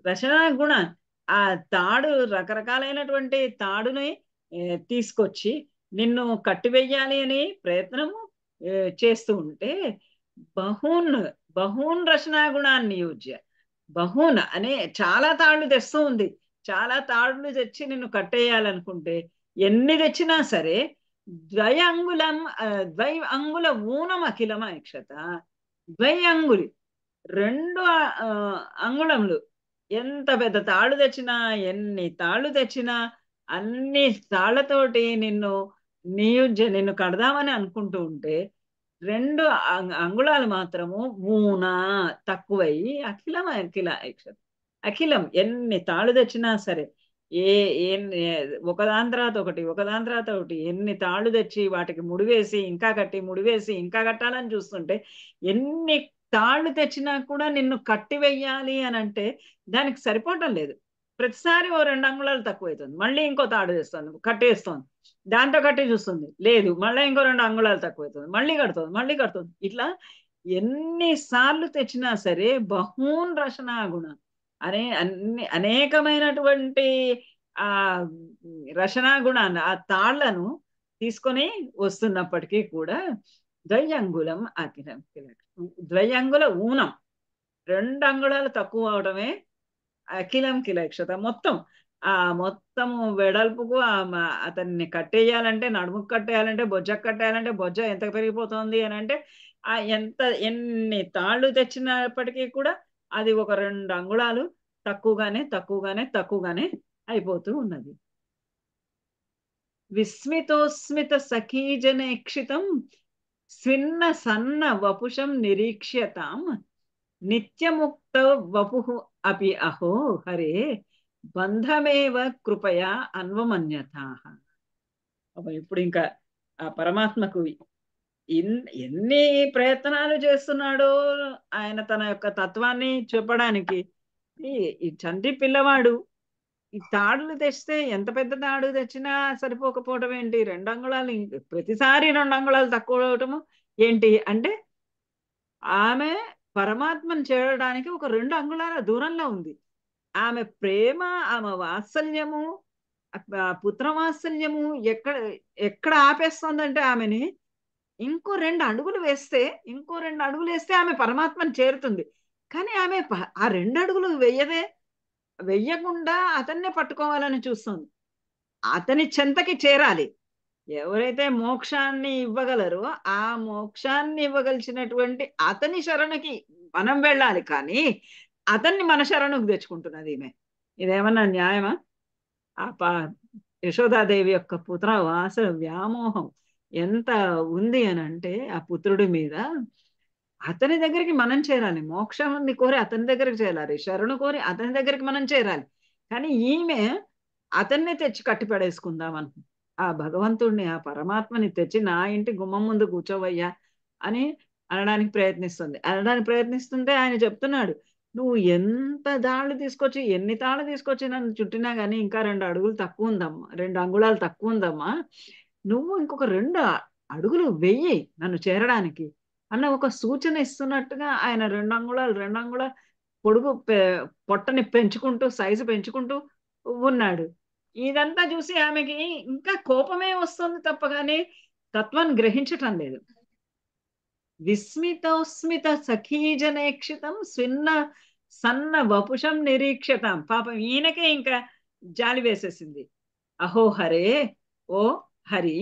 రచనా గుణాన్ని ఆ తాడు రకరకాలైనటువంటి తాడుని తీసుకొచ్చి నిన్ను కట్టివేయాలి అని ప్రయత్నము చేస్తూ ఉంటే బహూన్ బహూన్ రచనా గుణాన్ని యూజ్య బహూన్ అనే చాలా తాళ్ళు తెస్తూ ఉంది చాలా తాళ్ళు తెచ్చి నిన్ను కట్టేయాలనుకుంటే ఎన్ని తెచ్చినా సరే ద్వై అంగుళం ద్వై అంగుల ఊనం అఖిలం అక్షత ద్వై అంగులి రెండు అంగుళములు ఎంత పెద్ద తాళు తెచ్చినా ఎన్ని తాళ్ళు తెచ్చినా అన్ని తాళ్లతోటి నిన్ను నియోజ నిన్ను కడదామని అనుకుంటూ ఉంటే రెండు అంగుళాలు మాత్రము మూన తక్కువయ్యి అఖిలం అఖిల అఖిలం ఎన్ని తాళు తెచ్చినా సరే ఏ ఏ ఒకదాని తర్వాత ఒకటి ఒకదాని తర్వాత ఒకటి ఎన్ని తాళ్ళు తెచ్చి వాటికి ముడివేసి ఇంకా కట్టి ముడివేసి ఇంకా కట్టాలని చూస్తుంటే ఎన్ని తాళ్ళు తెచ్చినా కూడా నిన్ను కట్టివెయ్యాలి అని అంటే దానికి సరిపోవటం లేదు ప్రతిసారి ఓ రెండు అంగుళాలు తక్కువైతుంది మళ్ళీ ఇంకో తాడు తెస్తుంది కట్టేస్తుంది దాంతో కట్టి చూస్తుంది లేదు మళ్ళీ ఇంకో రెండు అంగుళాలు తక్కువైతుంది మళ్ళీ కడుతుంది మళ్ళీ కడుతుంది ఇట్లా ఎన్నిసార్లు తెచ్చినా సరే బహూన్ రచనా గుణ అనే అన్ని అనేకమైనటువంటి ఆ రచనా గుణాన్ని ఆ తాళ్లను తీసుకొని వస్తున్నప్పటికీ కూడా ద్వయంగుళం అఖిలం కిలక్షణం ద్వయంగుల ఊనం రెండు అంగుళాలు తక్కువ అవడమే అఖిలం కిలక్షత మొత్తం ఆ మొత్తము వెడల్పుకు అతన్ని కట్టేయాలంటే నడుముకు కట్టేయాలంటే బొజ్జకు కట్టేయాలంటే బొజ్జ ఎంత పెరిగిపోతుంది అని అంటే ఆ ఎంత ఎన్ని తాళ్ళు తెచ్చినప్పటికీ కూడా అది ఒక రెండు అంగుళాలు తక్కువగానే తక్కువగానే తక్కువగానే అయిపోతూ ఉన్నది విస్మితోస్మిత సఖీజనేక్షితం స్విన్న సన్న వపుషం నిరీక్ష్యతాం నిత్యముక్త వపు అపి అహో హరే బంధమేవ కృపయా అన్వమన్యత ఇప్పుడు ఇంకా ఆ పరమాత్మకు ఎన్ని ప్రయత్నాలు చేస్తున్నాడో ఆయన తన యొక్క తత్వాన్ని చెప్పడానికి ఈ చంటి పిల్లవాడు ఈ తాడులు తెస్తే ఎంత పెద్ద తాడు తెచ్చినా సరిపోకపోవటం ఏంటి రెండు అంగుళాలు ప్రతిసారి రెండు అంగుళాలు తక్కువ అవటము ఏంటి అంటే ఆమె పరమాత్మను చేరడానికి ఒక రెండు అంగుళాల దూరంలో ఉంది ఆమె ప్రేమ ఆమె వాత్సల్యము పుత్రవాత్సల్యము ఎక్కడ ఎక్కడ ఆపేస్తుందంటే ఆమెని ఇంకో రెండు అడుగులు వేస్తే ఇంకో రెండు అడుగులు వేస్తే ఆమె పరమాత్మను చేరుతుంది కానీ ఆమె ఆ రెండు అడుగులు వేయదే వెయ్యకుండా అతన్నే పట్టుకోవాలని చూస్తుంది అతని చెంతకి చేరాలి ఎవరైతే మోక్షాన్ని ఇవ్వగలరో ఆ మోక్షాన్ని ఇవ్వగలిచినటువంటి అతని శరణుకి మనం వెళ్ళాలి కానీ అతన్ని మన శరణుకు తెచ్చుకుంటున్నది ఈమె ఇదేమన్నా న్యాయమా ఆ పా యశోదాదేవి యొక్క పుత్ర వాస వ్యామోహం ఎంత ఉంది అని అంటే ఆ పుత్రుడి మీద అతని దగ్గరికి మనం చేరాలి మోక్షాన్ని కోరి అతని దగ్గరికి చేరాలి శరణు కోరి అతని దగ్గరికి మనం చేరాలి కానీ ఈమె అతన్నే తెచ్చి కట్టిపడేసుకుందాం అనుకుంది ఆ భగవంతుడిని ఆ పరమాత్మని తెచ్చి నా ఇంటి గుమ్మం ముందు కూర్చోవయ్యా అని అనడానికి ప్రయత్నిస్తుంది అనడానికి ప్రయత్నిస్తుంటే ఆయన చెప్తున్నాడు నువ్వు ఎంత దాళ్ళు తీసుకొచ్చి ఎన్ని తాళ్ళు తీసుకొచ్చి నన్ను చుట్టినా గానీ ఇంకా రెండు అడుగులు తక్కువ ఉందమ్మా రెండు అంగుళాలు తక్కువ ఉందమ్మా నువ్వు ఇంకొక రెండు అడుగులు వెయ్యి నన్ను చేరడానికి అన్న ఒక సూచన ఇస్తున్నట్టుగా ఆయన రెండు అంగుళాలు రెండు అంగుళాలు పొడుగు పొట్టని పెంచుకుంటూ సైజు పెంచుకుంటూ ఉన్నాడు ఇదంతా చూసి ఆమెకి ఇంకా కోపమే వస్తుంది తప్ప కానీ తత్వాన్ని గ్రహించటం లేదు విస్మితౌస్మిత సఖీజనేక్షితం స్విన్న సన్న వపుషం నిరీక్షతం పాపం ఈయనకే ఇంకా జాలి వేసేసింది అహో హరే ఓ హరి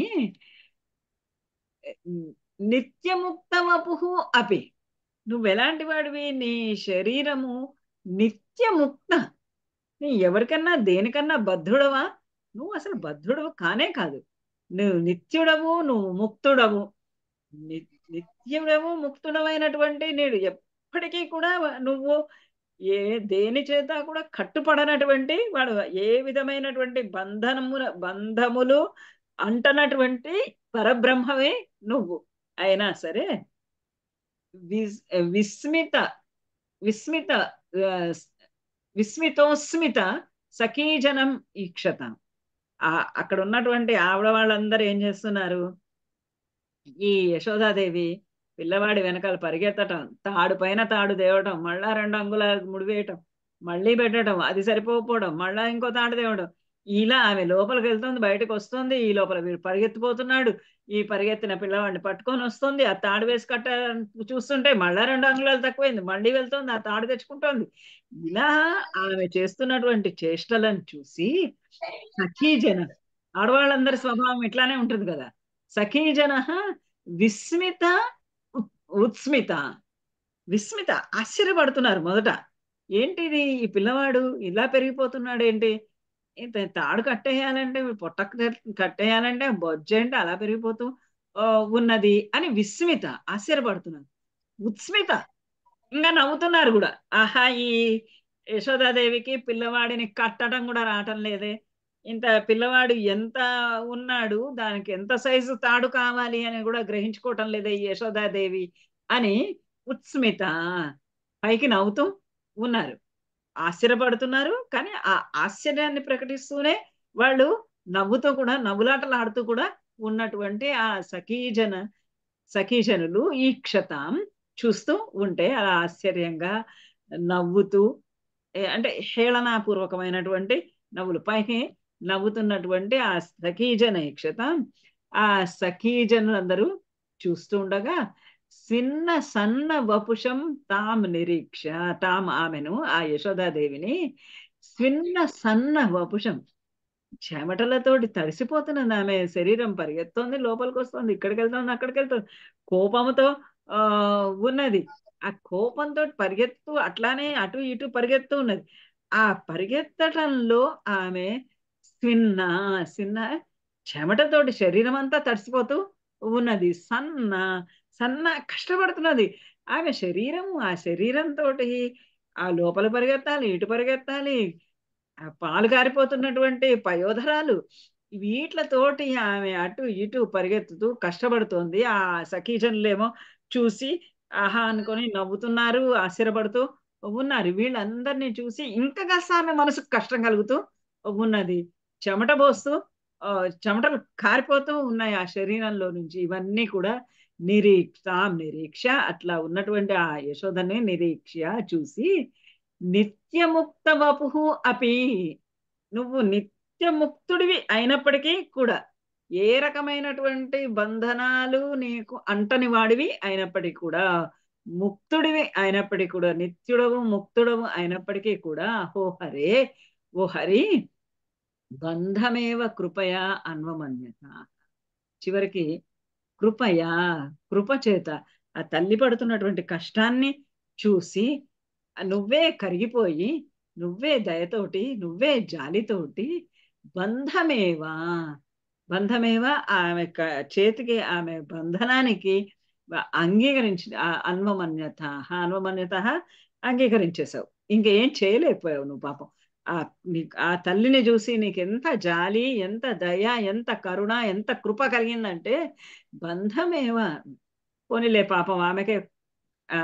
నిత్యముక్తమపు అపి నువ్వు ఎలాంటి వాడివి నీ శరీరము నిత్యముక్త నీ ఎవరికన్నా దేనికన్నా బద్ధుడవా నువ్వు అసలు బద్ధుడవు కానే కాదు నువ్వు నిత్యుడవు నువ్వు ముక్తుడవు నిత్యుడవు ముక్తుడమైనటువంటి నేడు ఎప్పటికీ కూడా నువ్వు ఏ దేని చేత కూడా కట్టుపడనటువంటి వాడు ఏ విధమైనటువంటి బంధనము బంధములు అంటనటువంటి పరబ్రహ్మవే నువ్వు అయినా సరే విస్మిత విస్మిత విస్మితోస్మిత సఖీజనం ఈక్షత అక్కడ ఉన్నటువంటి ఆవిడ వాళ్ళందరూ ఏం చేస్తున్నారు ఈ యశోదాదేవి పిల్లవాడి వెనకాల పరిగెత్తటం తాడు పైన తాడు తేవటం మళ్ళా రెండు అంగుళాలు ముడివేయటం మళ్ళీ పెట్టడం అది సరిపోకపోవడం మళ్ళా ఇంకో తాడు తేవడం ఇలా ఆమె లోపలికి వెళ్తుంది బయటకు వస్తుంది ఈ లోపల వీడు పరిగెత్తిపోతున్నాడు ఈ పరిగెత్తిన పిల్లవాడిని పట్టుకొని వస్తుంది ఆ తాడు వేసి కట్ట చూస్తుంటే మళ్ళా రెండు అంగుళాలు తక్కువైంది మళ్ళీ వెళ్తుంది ఆ తాడు తెచ్చుకుంటోంది ఇలా ఆమె చేస్తున్నటువంటి చేష్టలను చూసి సఖీజన ఆడవాళ్ళందరి స్వభావం ఇట్లానే ఉంటుంది కదా సఖీజన విస్మిత ఉత్స్మిత విస్మిత ఆశ్చర్యపడుతున్నారు మొదట ఏంటిది ఈ పిల్లవాడు ఇలా పెరిగిపోతున్నాడు ఏంటి తాడు కట్టేయాలంటే పొట్ట కట్టేయాలంటే బొజ్జంటే అలా పెరిగిపోతూ ఉన్నది అని విస్మిత ఆశ్చర్యపడుతున్నాను ఉత్స్మిత ఇంకా నవ్వుతున్నారు కూడా ఆహా ఈ యశోదాదేవికి పిల్లవాడిని కట్టడం కూడా రావటం లేదే ఇంత పిల్లవాడు ఎంత ఉన్నాడు దానికి ఎంత సైజు తాడు కావాలి అని కూడా గ్రహించుకోవటం లేదే యశోదాదేవి అని ఉత్స్మిత పైకి నవ్వుతూ ఉన్నారు ఆశ్చర్యపడుతున్నారు కానీ ఆ ఆశ్చర్యాన్ని ప్రకటిస్తూనే వాళ్ళు నవ్వుతో కూడా నవ్వులాటలు ఆడుతూ కూడా ఉన్నటువంటి ఆ సఖీజన సఖీజనులు ఈ క్షతం చూస్తూ ఉంటే అలా ఆశ్చర్యంగా నవ్వుతూ అంటే హేళనాపూర్వకమైనటువంటి నవ్వులు పైకి నవ్వుతున్నటువంటి ఆ సఖీజన క్షతం ఆ సఖీజనులందరూ చూస్తూ ఉండగా చిన్న సన్న వపుషం తాం నిరీక్ష తాం ఆమెను ఆ యశోదాదేవిని చిన్న సన్న వపుషం చెమటలతోటి తడిసిపోతున్నది ఆమె శరీరం పరిగెత్తుంది లోపలికి వస్తుంది ఇక్కడికి వెళ్తుంది అక్కడికి వెళ్తుంది కోపంతో ఉన్నది ఆ కోపంతో పరిగెత్తు అట్లానే అటు ఇటు పరిగెత్తు ఉన్నది ఆ పరిగెత్తటంలో ఆమె చిన్న చిన్న చెమటతోటి శరీరం అంతా తడిసిపోతూ ఉన్నది సన్న సన్న కష్టపడుతున్నది ఆమె శరీరము ఆ శరీరంతో ఆ లోపల పరిగెత్తాలి ఇటు పరిగెత్తాలి ఆ పాలు కారిపోతున్నటువంటి పయోధరాలు వీటితోటి ఆమె అటు ఇటు పరిగెత్తుతూ కష్టపడుతోంది ఆ సఖీజనులేమో చూసి ఆహా అనుకొని నవ్వుతున్నారు ఆశ్చర్యపడుతూ ఉన్నారు వీళ్ళందరినీ చూసి ఇంకా కాస్త ఆమె మనసుకు కష్టం కలుగుతూ ఉన్నది చెమట పోస్తూ చెమటలు కారిపోతూ ఉన్నాయి ఆ శరీరంలో నుంచి ఇవన్నీ కూడా నిరీక్ష నిరీక్ష అట్లా ఉన్నటువంటి ఆ యశోదని నిరీక్ష చూసి నిత్యముక్త వపు అపి నువ్వు నిత్యముక్తుడివి అయినప్పటికీ కూడా ఏ రకమైనటువంటి బంధనాలు నీకు అంటని వాడివి అయినప్పటికీ కూడా ముక్తుడివి అయినప్పటికీ కూడా నిత్యుడవు ముక్తుడవు అయినప్పటికీ కూడా ఓ హరే ఓ హరి బంధమేవ కృపయా అన్వమన్యత చివరికి కృపయా కృప చేత ఆ తల్లి పడుతున్నటువంటి కష్టాన్ని చూసి నువ్వే కరిగిపోయి నువ్వే దయతోటి నువ్వే జాలితోటి బంధమేవా బంధమేవా ఆమె చేతికి ఆమె బంధనానికి అంగీకరించి అన్వమన్యత అన్వమన్యత అంగీకరించేశావు ఇంకేం చేయలేకపోయావు నువ్వు పాపం ఆ ఆ తల్లిని చూసి నీకు ఎంత జాలి ఎంత దయ ఎంత కరుణ ఎంత కృప కలిగిందంటే బంధమేవ పోనీలే పాపం ఆమెకే ఆ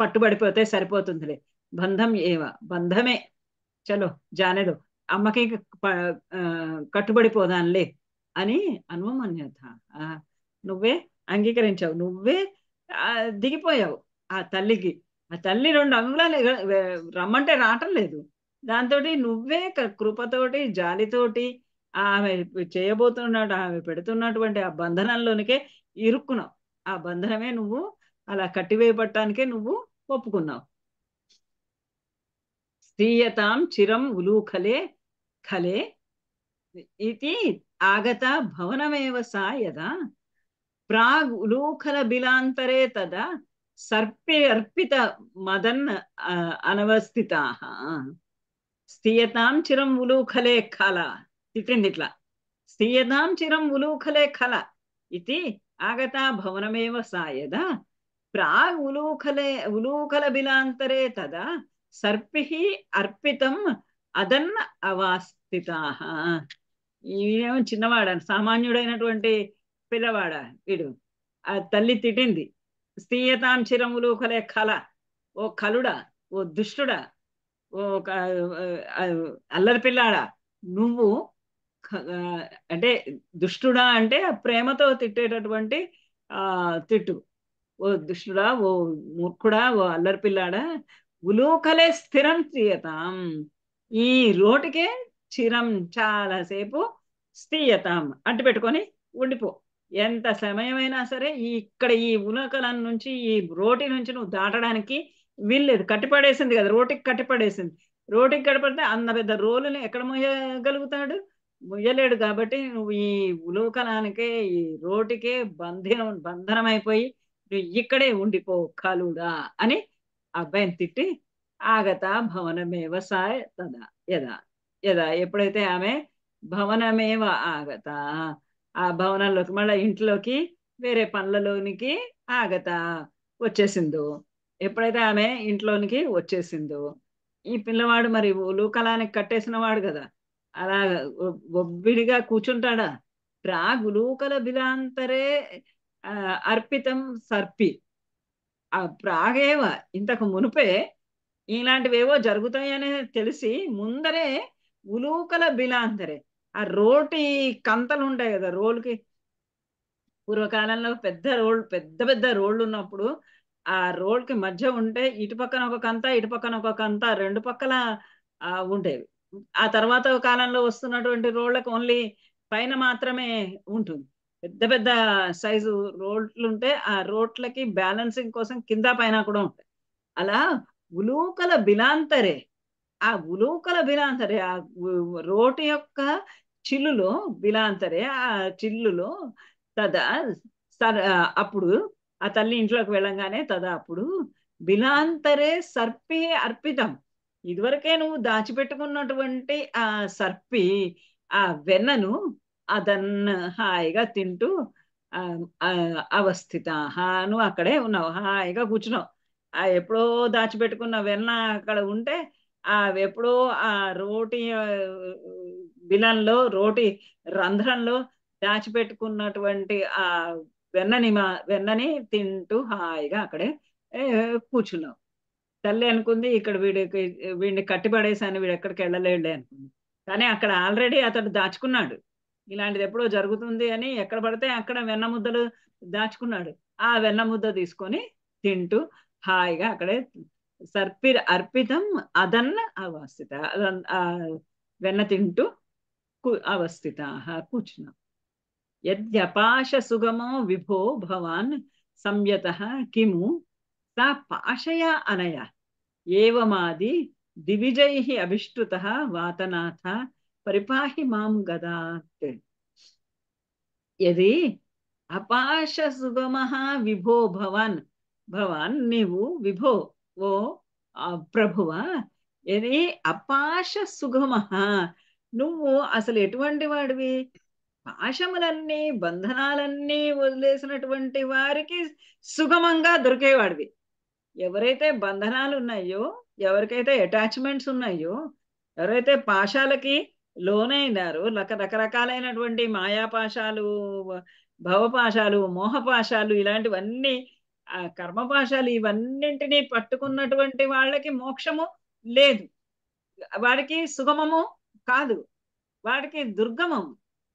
పట్టుబడిపోతే సరిపోతుందిలే బంధం ఏవా బంధమే చలో జానేదో అమ్మకి కట్టుబడిపోదాన్లే అని అనుమన్యత నువ్వే అంగీకరించావు నువ్వే దిగిపోయావు ఆ తల్లికి ఆ తల్లి రెండు అంగుళాలు రమ్మంటే రావటం లేదు దాంతో నువ్వే కృపతోటి జాలితోటి ఆమె చేయబోతున్నాడు ఆమె పెడుతున్నటువంటి ఆ బంధనంలోనికే ఇరుక్కున్నావు ఆ బంధనమే నువ్వు అలా కట్టివేయబట్టానికే నువ్వు ఒప్పుకున్నావు స్త్రీయతాం చిరం ఉలూఖలే కలే ఇది ఆగత భవనమేవ సాయదా యదా ప్రాగ్ ఉలూఖల బిలాంతరే తదా సర్పి అర్పిత మదన్ అనవస్థితా స్థీయతాం చిరం ఉలూఖలే కళ తిట్టింది ఇట్లా స్థీయతాం చిరం ఉలూఖలే కళ ఇది ఆగతా భవనమేవ సాయద ప్రాగ్ ఉలూఖలే ఉలూఖల బిలాంతరే తదా సర్పి అర్పితం అదన్న అవాస్థితా చిన్నవాడ సామాన్యుడైనటువంటి పిల్లవాడ వీడు ఆ తల్లి తిట్టింది స్థీయతాం చిరం ఉలూఖలే కల ఓ కలుడా ఓ దుష్టుడా ఒక అల్లరి పిల్లాడా నువ్వు అంటే దుష్టుడా అంటే ప్రేమతో తిట్టేటటువంటి ఆ తిట్టు ఓ దుష్టుడా ఓ మూర్ఖుడా ఓ అల్లరి పిల్లాడా ఉలూకలే స్థిరం తీయతాం ఈ రోటికే చిరం చాలాసేపు స్థీయతాం అంటు పెట్టుకొని ఉండిపో ఎంత సమయమైనా సరే ఇక్కడ ఈ ఉలకలం నుంచి ఈ రోటి నుంచి నువ్వు దాటడానికి వీల్లేదు కట్టిపడేసింది కదా రోటికి కట్టిపడేసింది రోటికి కట్టిపడితే అన్న పెద్ద రోలుని ఎక్కడ మొయ్యగలుగుతాడు మొయ్యలేడు కాబట్టి నువ్వు ఈ ఉలోకనానికే ఈ రోటికే బంధనం అయిపోయి నువ్వు ఇక్కడే ఉండిపో కలుడా అని అబ్బాయిని తిట్టి ఆగత భవనమేవ సాయ తదా యదా యదా ఎప్పుడైతే ఆమె భవనమేవ ఆగత ఆ భవనంలోకి మళ్ళీ ఇంట్లోకి వేరే పనులలోనికి ఆగత వచ్చేసిందో ఎప్పుడైతే ఆమె ఇంట్లోనికి వచ్చేసిందో ఈ పిల్లవాడు మరి లూకలానికి కట్టేసిన వాడు కదా అలా గొబ్బిడిగా కూర్చుంటాడా గులూకల బిలాంతరే అర్పితం సర్పి ఆ ప్రాగేవ ఇంతకు మునుపే ఇలాంటివేవో జరుగుతాయని తెలిసి ముందరే ఉలూకల బిలాంతరే ఆ రోటి కంతలు ఉంటాయి కదా రోల్కి పూర్వకాలంలో పెద్ద రోళ్ళు పెద్ద పెద్ద రోళ్ళు ఉన్నప్పుడు ఆ రోడ్ కి మధ్య ఉంటే ఇటు పక్కన ఒక కంత ఇటు పక్కన ఒక కంత రెండు పక్కల ఉండేవి ఆ తర్వాత కాలంలో వస్తున్నటువంటి రోడ్లకు ఓన్లీ పైన మాత్రమే ఉంటుంది పెద్ద పెద్ద సైజు రోడ్లు ఉంటే ఆ రోడ్లకి బ్యాలెన్సింగ్ కోసం కింద పైన కూడా ఉంటాయి అలా ఉలూకల బిలాంతరే ఆ ఉలూకల బిలాంతరే ఆ రోడ్డు యొక్క చిల్లులో బిలాంతరే ఆ చిల్లులో తదా అప్పుడు ఆ తల్లి ఇంట్లోకి వెళ్ళంగానే తదా అప్పుడు బిలాంతరే సర్పి అర్పితం ఇదివరకే నువ్వు దాచిపెట్టుకున్నటువంటి ఆ సర్పి ఆ వెన్నను అదన్న హాయిగా తింటూ అవస్థిత నువ్వు అక్కడే ఉన్నావు హాయిగా కూర్చున్నావు ఆ ఎప్పుడో దాచిపెట్టుకున్న వెన్న అక్కడ ఉంటే ఆ ఎప్పుడో ఆ రోటి బిలంలో రోటి రంధ్రంలో దాచిపెట్టుకున్నటువంటి ఆ వెన్నని మా వెన్నని తింటూ హాయిగా అక్కడే కూర్చున్నాం తల్లి అనుకుంది ఇక్కడ వీడికి వీడిని కట్టిపడేసాను వీడు ఎక్కడికి వెళ్ళలేడులే అనుకుంది కానీ అక్కడ ఆల్రెడీ అతడు దాచుకున్నాడు ఇలాంటిది ఎప్పుడో జరుగుతుంది అని ఎక్కడ పడితే అక్కడ వెన్న ముద్దలు దాచుకున్నాడు ఆ వెన్న ముద్ద తీసుకొని తింటూ హాయిగా అక్కడే సర్పి అర్పితం అదన్న అవస్థిత వెన్న తింటూ అవస్థిత కూర్చున్నాం యద్యపాశసుగమో విభో భవాన్ సంయత కిము సా పాశయా అనయ ఏమాది దివిజై అభిష్టుత వాతనాథ పరిపాహి మాం గదాత్ యది అపాశసుగమ విభో భవాన్ భవాన్ నీవు విభో ఓ ప్రభువ ఎది అపాశ సుగమ నువ్వు అసలు ఎటువంటి వాడివి పాశములన్నీ బంధనాలన్నీ వదిలేసినటువంటి వారికి సుగమంగా దొరికేవాడివి ఎవరైతే బంధనాలు ఉన్నాయో ఎవరికైతే అటాచ్మెంట్స్ ఉన్నాయో ఎవరైతే పాశాలకి లోనైనారు రక రకరకాలైనటువంటి మాయాపాశాలు భవపాశాలు మోహపాశాలు ఇలాంటివన్నీ ఆ కర్మపాశాలు ఇవన్నింటినీ పట్టుకున్నటువంటి వాళ్ళకి మోక్షము లేదు వాడికి సుగమము కాదు వాడికి దుర్గమము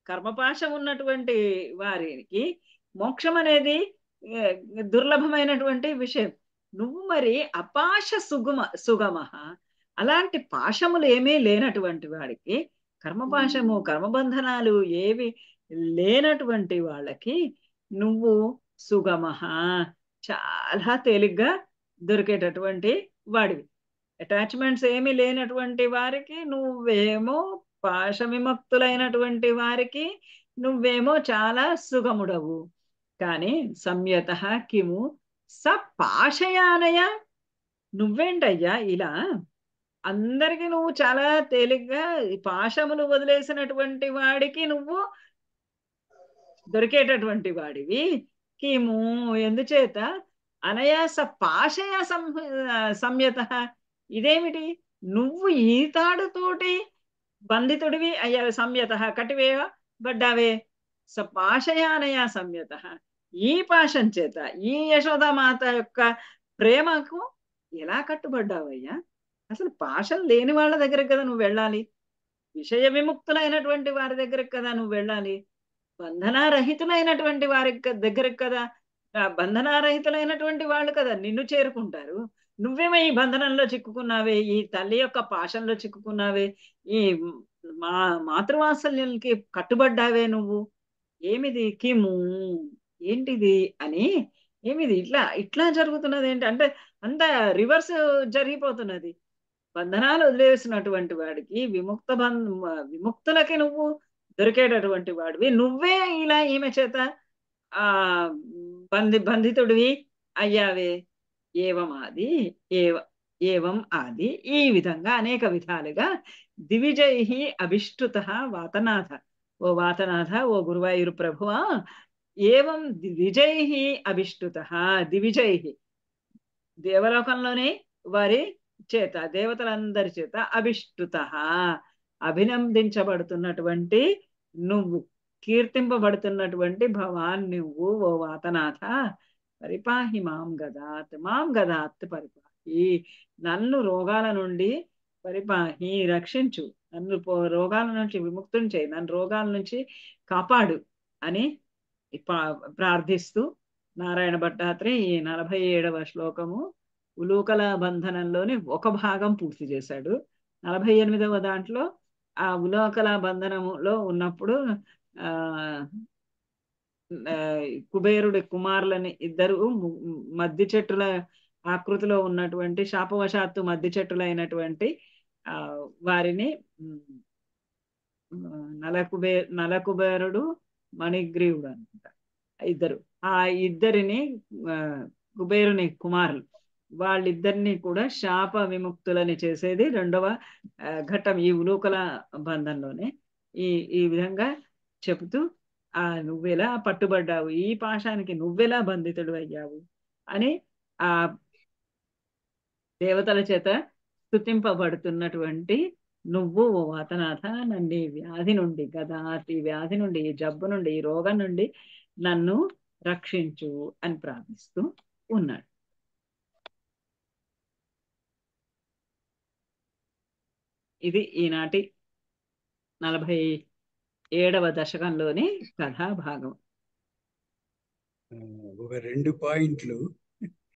కర్మపాశం ఉన్నటువంటి వారికి మోక్షం అనేది దుర్లభమైనటువంటి విషయం నువ్వు మరి అపాశ సుగమ సుగమ అలాంటి పాశములు ఏమీ లేనటువంటి వాడికి కర్మపాశము కర్మబంధనాలు ఏవి లేనటువంటి వాళ్ళకి నువ్వు సుగమ చాలా తేలిగ్గా దొరికేటటువంటి వాడివి అటాచ్మెంట్స్ ఏమి లేనటువంటి వారికి నువ్వేమో పాశ విముక్తులైనటువంటి వారికి నువ్వేమో చాలా సుగముడవు కానీ సంయత కిము స పాశయానయ నువ్వేంటయ్యా ఇలా అందరికి నువ్వు చాలా తేలిగ్గా పాశములు వదిలేసినటువంటి వాడికి నువ్వు దొరికేటటువంటి వాడివి కిము ఎందుచేత అనయా స పాశయ సంయత ఇదేమిటి నువ్వు ఈతాడుతోటి బంధితుడివి అయ్యావు సంయత కటివేవ పడ్డావే స పాషయానయా సంయత ఈ పాశం చేత ఈ యశోదామాత యొక్క ప్రేమకు ఎలా కట్టుబడ్డావయ్యా అసలు పాషం లేని వాళ్ళ దగ్గరకు కదా నువ్వు వెళ్ళాలి విషయ విముక్తులైనటువంటి వారి దగ్గరకు కదా నువ్వు వెళ్ళాలి బంధనారహితులైనటువంటి వారి దగ్గరకు కదా బంధనారహితులైనటువంటి వాళ్ళు కదా నిన్ను చేరుకుంటారు నువ్వేమో ఈ బంధనంలో చిక్కుకున్నావే ఈ తల్లి యొక్క పాషంలో చిక్కుకున్నావే ఈ మా మాతృవాత్సల్యంకి కట్టుబడ్డావే నువ్వు ఏమిది కిము ఏంటిది అని ఏమిది ఇట్లా ఇట్లా జరుగుతున్నది ఏంటి అంటే అంత రివర్స్ జరిగిపోతున్నది బంధనాలు వదిలేసినటువంటి వాడికి విముక్త బంధ విముక్తులకి నువ్వు దొరికేటటువంటి వాడివి నువ్వే ఇలా ఈమె చేత ఆ బంధి బంధితుడివి అయ్యావే ఏవమాది ఏవ ఏవం ఆది ఈ విధంగా అనేక విధాలుగా దివిజై అభిష్టుత వాతనాథ ఓ వాతనాథ ఓ గురువాయూరు ప్రభువా ఏవం దివిజై అభిష్టుత దివిజై దేవలోకంలోనే వారి చేత దేవతలందరి చేత అభిష్టుత అభినందించబడుతున్నటువంటి నువ్వు కీర్తింపబడుతున్నటువంటి భవాన్ నువ్వు ఓ వాతనాథ పరిపాహి మాం గదాత్ మాం గదాత్ పరిపాహి నన్ను రోగాల నుండి పరిపాహి రక్షించు నన్ను రోగాల నుంచి విముక్తుని చేయి నన్ను రోగాల నుంచి కాపాడు అని ప్రార్థిస్తూ నారాయణ భట్టాత్రి ఈ నలభై ఏడవ శ్లోకము ఉలూకల బంధనంలోని ఒక భాగం పూర్తి చేశాడు నలభై ఎనిమిదవ దాంట్లో ఆ ఉలోకల బంధనములో ఉన్నప్పుడు ఆ కుబేరుడి కుమారులని ఇద్దరు మద్ది చెట్టుల ఆకృతిలో ఉన్నటువంటి శాపవశాత్తు మద్ది చెట్టులైనటువంటి ఆ వారిని నలకుబే నలకుబేరుడు మణిగ్రీవుడు అనమాట ఇద్దరు ఆ ఇద్దరిని కుబేరుని కుమారులు వాళ్ళిద్దరిని కూడా శాప విముక్తులని చేసేది రెండవ ఘట్టం ఈ ఉలూకల బంధంలోనే ఈ ఈ విధంగా చెబుతూ ఆ నువ్వెలా పట్టుబడ్డావు ఈ పాశానికి నువ్వెలా బంధితుడు అయ్యావు అని ఆ దేవతల చేత స్థుతింపబడుతున్నటువంటి నువ్వు ఓ అతనాథ నన్ను వ్యాధి నుండి కదా ఈ వ్యాధి నుండి ఈ జబ్బు నుండి ఈ రోగం నుండి నన్ను రక్షించు అని ప్రార్థిస్తూ ఉన్నాడు ఇది ఈనాటి నలభై ఏడవ దశకంలోని కథాభాగం ఒక రెండు పాయింట్లు